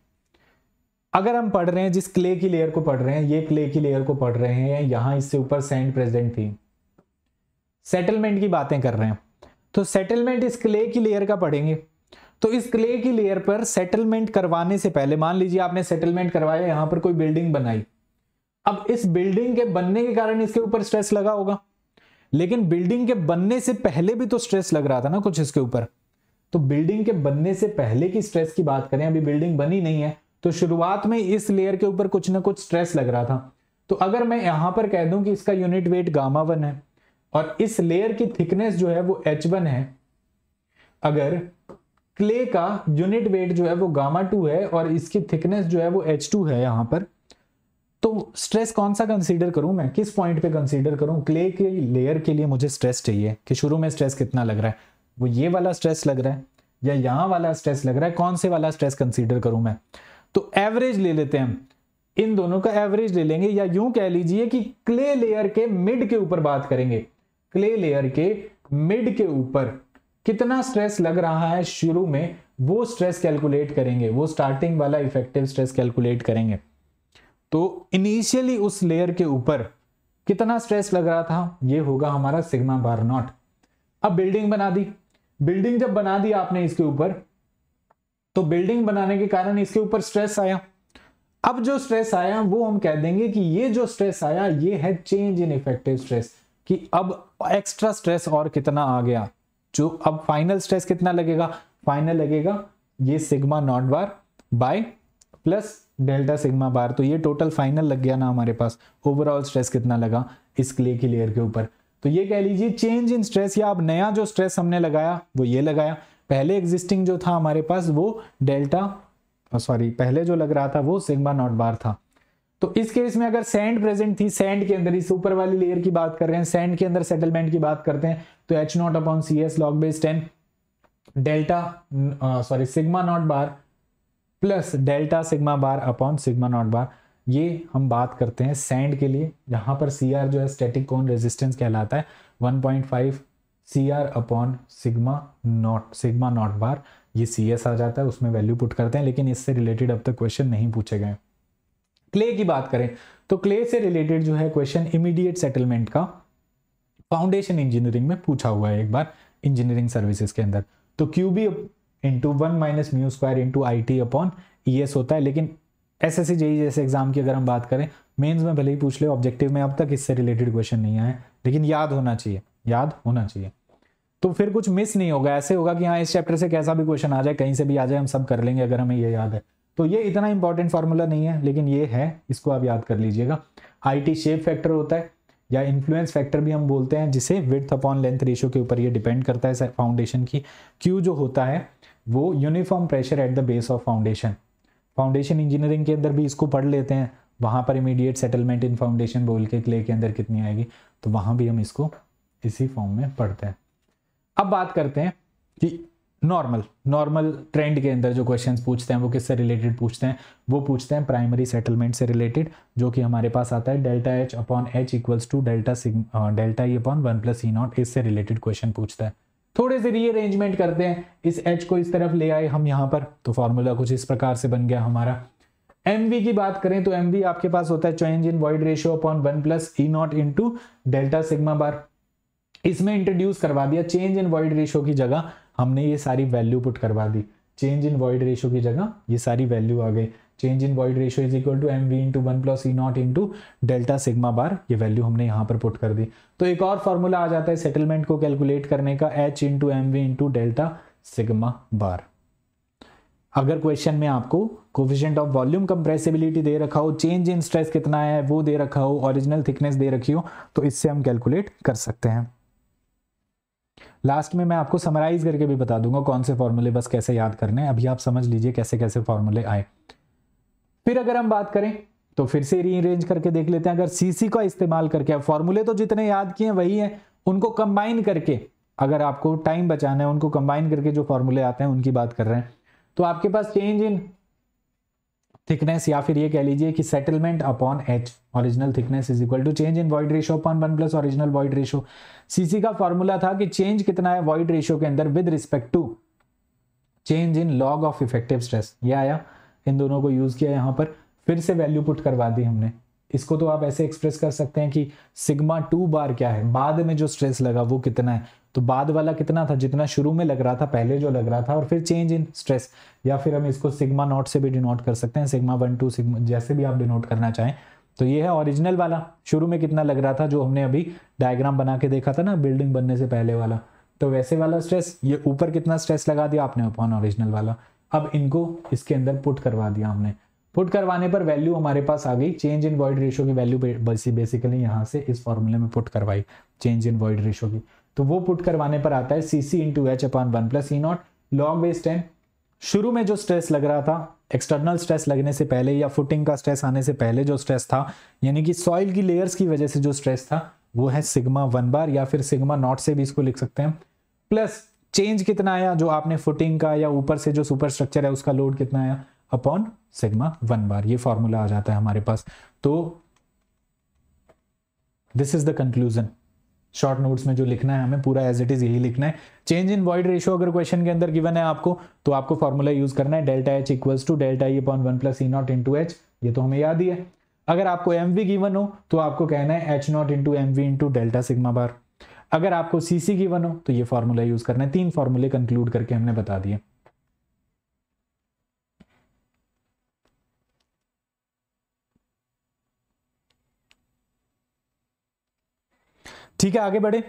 अगर हम पढ़ रहे हैं जिस क्ले की लेयर को पढ़ रहे हैं ये क्ले की लेयर को पढ़ रहे हैं यहां इससे ऊपर सैंड प्रेजेंट थी सेटलमेंट की बातें कर रहे हैं तो सेटलमेंट इस क्ले की लेयर का पढ़ेंगे तो इस क्ले की लेयर पर सेटलमेंट करवाने से पहले मान लीजिए आपने सेटलमेंट करवाया यहां पर कोई बिल्डिंग बनाई अब इस बिल्डिंग के बनने के कारण इसके ऊपर स्ट्रेस लगा होगा लेकिन बिल्डिंग के बनने से पहले भी तो स्ट्रेस लग रहा था ना कुछ इसके ऊपर तो बिल्डिंग के बनने से पहले की स्ट्रेस की बात करें अभी बिल्डिंग बनी नहीं है तो शुरुआत में इस लेयर के ऊपर कुछ ना कुछ स्ट्रेस लग रहा था तो अगर मैं यहां पर कह दूं कि इसका यूनिट वेट गामा वन है और इस लेयर की थिकनेस जो है वो एच वन है अगर क्ले का यूनिट वेट जो है वो गामा टू है और इसकी थिकनेस जो है वो एच टू है यहां पर तो स्ट्रेस कौन सा कंसीडर करूं मैं किस पॉइंट पे कंसीडर करूं क्ले के लेयर के लिए मुझे स्ट्रेस चाहिए कि शुरू में स्ट्रेस कितना लग रहा है वो ये वाला स्ट्रेस लग रहा है या यहां वाला स्ट्रेस लग रहा है कौन से वाला स्ट्रेस कंसीडर करूं मैं तो एवरेज ले लेते हैं इन दोनों का एवरेज ले लेंगे या यूं कह लीजिए कि क्ले लेयर के मिड के ऊपर बात करेंगे क्ले लेयर के मिड के ऊपर कितना स्ट्रेस लग रहा है शुरू में वो स्ट्रेस कैलकुलेट करेंगे वो स्टार्टिंग वाला इफेक्टिव स्ट्रेस कैलकुलेट करेंगे तो इनिशियली उस लेयर के ऊपर कितना स्ट्रेस लग रहा था ये होगा हमारा सिग्मा बार नॉट अब बिल्डिंग बना दी बिल्डिंग जब बना दी आपने इसके ऊपर तो बिल्डिंग बनाने के कारण इसके ऊपर स्ट्रेस आया अब जो स्ट्रेस आया वो हम कह देंगे कि ये जो स्ट्रेस आया ये है चेंज इन इफेक्टिव स्ट्रेस कि अब एक्स्ट्रा स्ट्रेस और कितना आ गया जो अब फाइनल स्ट्रेस कितना लगेगा फाइनल लगेगा ये sigma not bar by plus delta sigma bar तो ये टोटल फाइनल लग गया ना हमारे पास ओवरऑल स्ट्रेस कितना लगा इस क्ले की लेयर के ऊपर तो ये कह लीजिए चेंज इन स्ट्रेस या अब नया जो स्ट्रेस हमने लगाया वो ये लगाया पहले एग्जिस्टिंग जो था हमारे पास वो डेल्टा सॉरी पहले जो लग रहा था वो सिग्मा नॉट बार था तो इस केस में अगर सैंड प्रेजेंट थी सैंड के अंदर इस ऊपर वाली लेयर की बात कर रहे हैं सैंड के अंदर सेटलमेंट की बात करते हैं तो H not upon C S log base ten delta sorry sigma not bar plus delta sigma bar upon sigma not bar ये हम बात करते हैं सैंड के लिए यहां पर सी जो है स्टेटिक कोन रेजिस्टेंस कहलाता है 1.5 C R upon sigma not sigma not bar ये सी एस आ जाता है उसमें वैल्यू पुट करते हैं लेकिन इससे रिलेटेड अब तक क्वेश्चन नहीं पूछे गए क्ले की बात करें तो क्ले से रिलेटेड जो है क्वेश्चन इमीडिएट सेटलमेंट का फाउंडेशन इंजीनियरिंग में पूछा हुआ है एक बार इंजीनियरिंग सर्विसेज के अंदर तो Q B into one minus mu square into I T upon E S होता है लेकिन एस एस सी जेई जैसे एग्जाम की अगर हम बात करें मेन्स में भले ही पूछ ले ऑब्जेक्टिव में अब तक इससे रिलेटेड क्वेश्चन नहीं आए लेकिन याद होना चाहिए याद होना चाहिए तो फिर कुछ मिस नहीं होगा ऐसे होगा कि हाँ इस चैप्टर से कैसा भी क्वेश्चन आ जाए कहीं से भी आ जाए हम सब कर लेंगे अगर हमें ये याद है तो ये इतना इंपॉर्टेंट फार्मूला नहीं है लेकिन ये है इसको आप याद कर लीजिएगा हाइट शेप फैक्टर होता है या इन्फ्लुएंस फैक्टर भी हम बोलते हैं जिसे विथ अपॉन लेंथ रेशियो के ऊपर ये डिपेंड करता है फाउंडेशन की क्यू जो होता है वो uniform pressure at the base of foundation foundation engineering के अंदर भी इसको पढ़ लेते हैं वहां पर इमीडिएट सेटलमेंट इन फाउंडेशन बोल के क्ले के अंदर कितनी आएगी तो वहां भी हम इसको इसी फॉर्म में पढ़ते हैं अब बात करते हैं कि नॉर्मल नॉर्मल ट्रेंड के अंदर जो क्वेश्चंस पूछते हैं वो किससे रिलेटेड पूछते हैं वो पूछते हैं प्राइमरी सेटलमेंट से रिलेटेड जो कि हमारे पास आता है delta H upon H equals to delta delta E upon one plus E not इससे रिलेटेड क्वेश्चन पूछता है थोड़े से रीअरेंजमेंट करते हैं इस एच को इस तरफ ले आए हम यहाँ पर तो फॉर्मूला कुछ इस प्रकार से बन गया हमारा एम की बात करें तो एम आपके पास होता है change in void ratio upon one plus E not in delta sigma bar इसमें इंट्रोड्यूस करवा दिया चेंज इन वॉइड रेशो की जगह हमने ये सारी वैल्यू पुट करवा दी चेंज इन वॉइड रेशो की जगह ये सारी वैल्यू आ गई change in void ratio is equal to M V into one plus E not into delta sigma bar ये वैल्यू हमने यहाँ पर पुट कर दी तो एक और फॉर्मूला आ जाता है सेटलमेंट को कैलकुलेट करने का H into M V into delta sigma bar अगर क्वेश्चन में आपको कोफिशेंट ऑफ वॉल्यूम कंप्रेसिबिलिटी दे रखा हो चेंज इन स्ट्रेस कितना है वो दे रखा हो ओरिजिनल थिकनेस दे रखी हो तो इससे हम कैलकुलेट कर सकते हैं लास्ट में मैं आपको समराइज करके भी बता दूंगा कौन से फॉर्मूले बस कैसे याद करने हैं अभी आप समझ लीजिए कैसे कैसे फॉर्मूले आए फिर अगर हम बात करें तो फिर से रीअरेंज करके देख लेते हैं अगर सीसी का इस्तेमाल करके फॉर्मूले तो जितने याद किए वही है उनको कंबाइन करके अगर आपको टाइम बचाना है उनको कंबाइन करके जो फॉर्मूले आते हैं उनकी बात कर रहे हैं तो आपके पास चेंज इन थिकनेस या फिर ये कह लीजिए कि settlement upon H original thickness is equal to change in void ratio upon one plus original void ratio C C का फॉर्मूला था कि चेंज कितना है वॉइड रेशियो के अंदर with respect to change in log of effective stress ये आया इन दोनों को यूज किया यहाँ पर फिर से वैल्यू पुट करवा दी हमने इसको तो आप ऐसे एक्सप्रेस कर सकते हैं कि सिग्मा टू बार क्या है बाद में जो स्ट्रेस लगा वो कितना है तो बाद वाला कितना था जितना शुरू में लग रहा था पहले जो लग रहा था और फिर चेंज इन स्ट्रेस या फिर हम इसको सिग्मा नॉट से भी डिनोट कर सकते हैं सिग्मा वन टू सिग्मा जैसे भी आप डिनोट करना चाहें तो ये है ओरिजिनल वाला शुरू में कितना लग रहा था जो हमने अभी डायग्राम बना के देखा था ना बिल्डिंग बनने से पहले वाला तो वैसे वाला स्ट्रेस ये ऊपर कितना स्ट्रेस लगा दिया आपने अपॉन ओरिजिनल वाला अब इनको इसके अंदर पुट करवा दिया हमने पुट करवाने पर वैल्यू हमारे पास आ गई चेंज इन वॉइड रेशो की वैल्यू बेसिकली यहाँ से इस फॉर्मूले में पुट करवाई चेंज इन वॉइड रेशो की तो वो पुट करवाने पर आता है C C into H upon one plus E not log base ten शुरू में जो स्ट्रेस लग रहा था एक्सटर्नल स्ट्रेस लगने से पहले या फुटिंग का स्ट्रेस आने से पहले जो स्ट्रेस था यानी कि सॉइल की लेयर्स की वजह से जो स्ट्रेस था वो है सिग्मा वन बार या फिर सिग्मा नॉट से भी इसको लिख सकते हैं प्लस चेंज कितना आया जो आपने फुटिंग का या ऊपर से जो सुपर स्ट्रक्चर है उसका लोड कितना आया अपॉन सिग्मा वन बार ये फॉर्मूला आ जाता है हमारे पास तो this is the conclusion short notes में जो लिखना है हमें पूरा एज इट इज़ यही लिखना है चेंज इन वॉइड रेशियो अगर क्वेश्चन के अंदर गिवन है आपको तो आपको फॉर्मूला यूज़ करना है delta H equals to delta E upon one plus E not into H ये तो हमें याद ही है अगर आपको एम वी गिवन हो तो आपको कहना है H not into M V into delta sigma bar अगर आपको सी सी गिवन हो तो ये फार्मूला यूज़ करना है तीन फार्मूले कंक्लूड करके हमने बता दिया ठीक है आगे बढ़े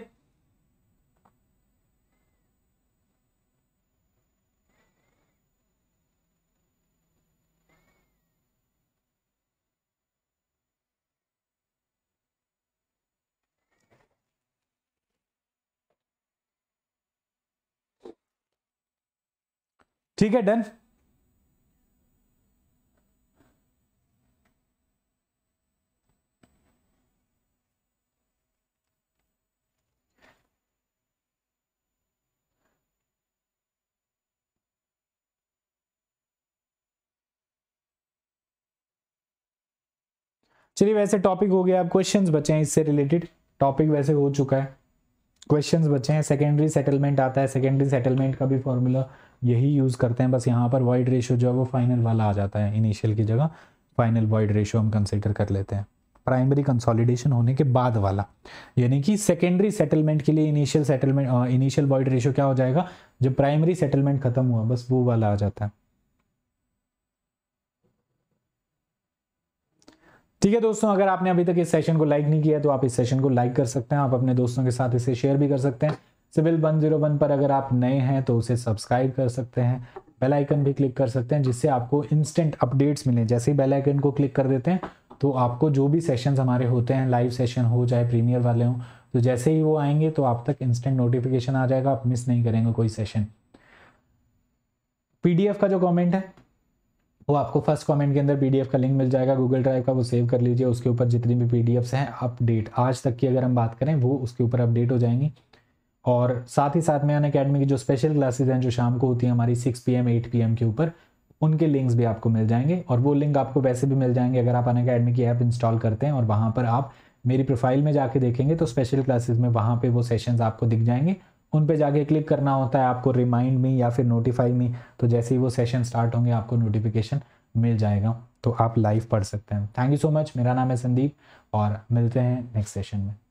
ठीक है डन चलिए वैसे टॉपिक हो गया अब क्वेश्चन बचे हैं इससे रिलेटेड टॉपिक वैसे हो चुका है क्वेश्चन बचे हैं सेकेंडरी सेटलमेंट आता है सेकेंडरी सेटलमेंट का भी फॉर्मूला यही यूज़ करते हैं बस यहाँ पर वाइड रेशो जो है वो फाइनल वाला आ जाता है इनिशियल की जगह फाइनल वाइड रेशो हम कंसिडर कर लेते हैं प्राइमरी कंसोलिडेशन होने के बाद वाला यानी कि सेकेंडरी सेटलमेंट के लिए initial settlement initial void ratio क्या हो जाएगा जब प्राइमरी सेटलमेंट खत्म हुआ बस वो वाला आ जाता है ठीक है दोस्तों अगर आपने अभी तक इस सेशन को लाइक नहीं किया तो आप इस सेशन को लाइक कर सकते हैं आप अपने दोस्तों के साथ इसे शेयर भी कर सकते हैं सिविल वन जीरो वन पर अगर आप नए हैं तो उसे सब्सक्राइब कर सकते हैं बेल आइकन भी क्लिक कर सकते हैं जिससे आपको इंस्टेंट अपडेट्स मिले जैसे ही बेल आइकन को क्लिक कर देते हैं तो आपको जो भी सेशंस हमारे होते हैं लाइव सेशन हो चाहे प्रीमियर वाले हों तो जैसे ही वो आएंगे तो आप तक इंस्टेंट नोटिफिकेशन आ जाएगा आप मिस नहीं करेंगे कोई सेशन पीडीएफ का जो कमेंट है वो आपको फर्स्ट कमेंट के अंदर पीडीएफ का लिंक मिल जाएगा गूगल ड्राइव का वो सेव कर लीजिए उसके ऊपर जितनी भी पीडीएफ्स हैं अपडेट आज तक की अगर हम बात करें वो उसके ऊपर अपडेट हो जाएंगी और साथ ही साथ में अन अकेडमी की जो स्पेशल क्लासेज हैं जो शाम को होती हैं हमारी six P M eight P M के ऊपर उनके लिंक्स भी आपको मिल जाएंगे और वो लिंक आपको वैसे भी मिल जाएंगे अगर आप अन अकेडमी की ऐप इंस्टॉल करते हैं और वहाँ पर आप मेरी प्रोफाइल में जाके देखेंगे तो स्पेशल क्लासेज में वहाँ पर वो सेशन आपको दिख जाएंगे उन पे जाके क्लिक करना होता है आपको रिमाइंड मी या फिर नोटिफाई मी तो जैसे ही वो सेशन स्टार्ट होंगे आपको नोटिफिकेशन मिल जाएगा तो आप लाइव पढ़ सकते हैं थैंक यू सो मच मेरा नाम है संदीप और मिलते हैं नेक्स्ट सेशन में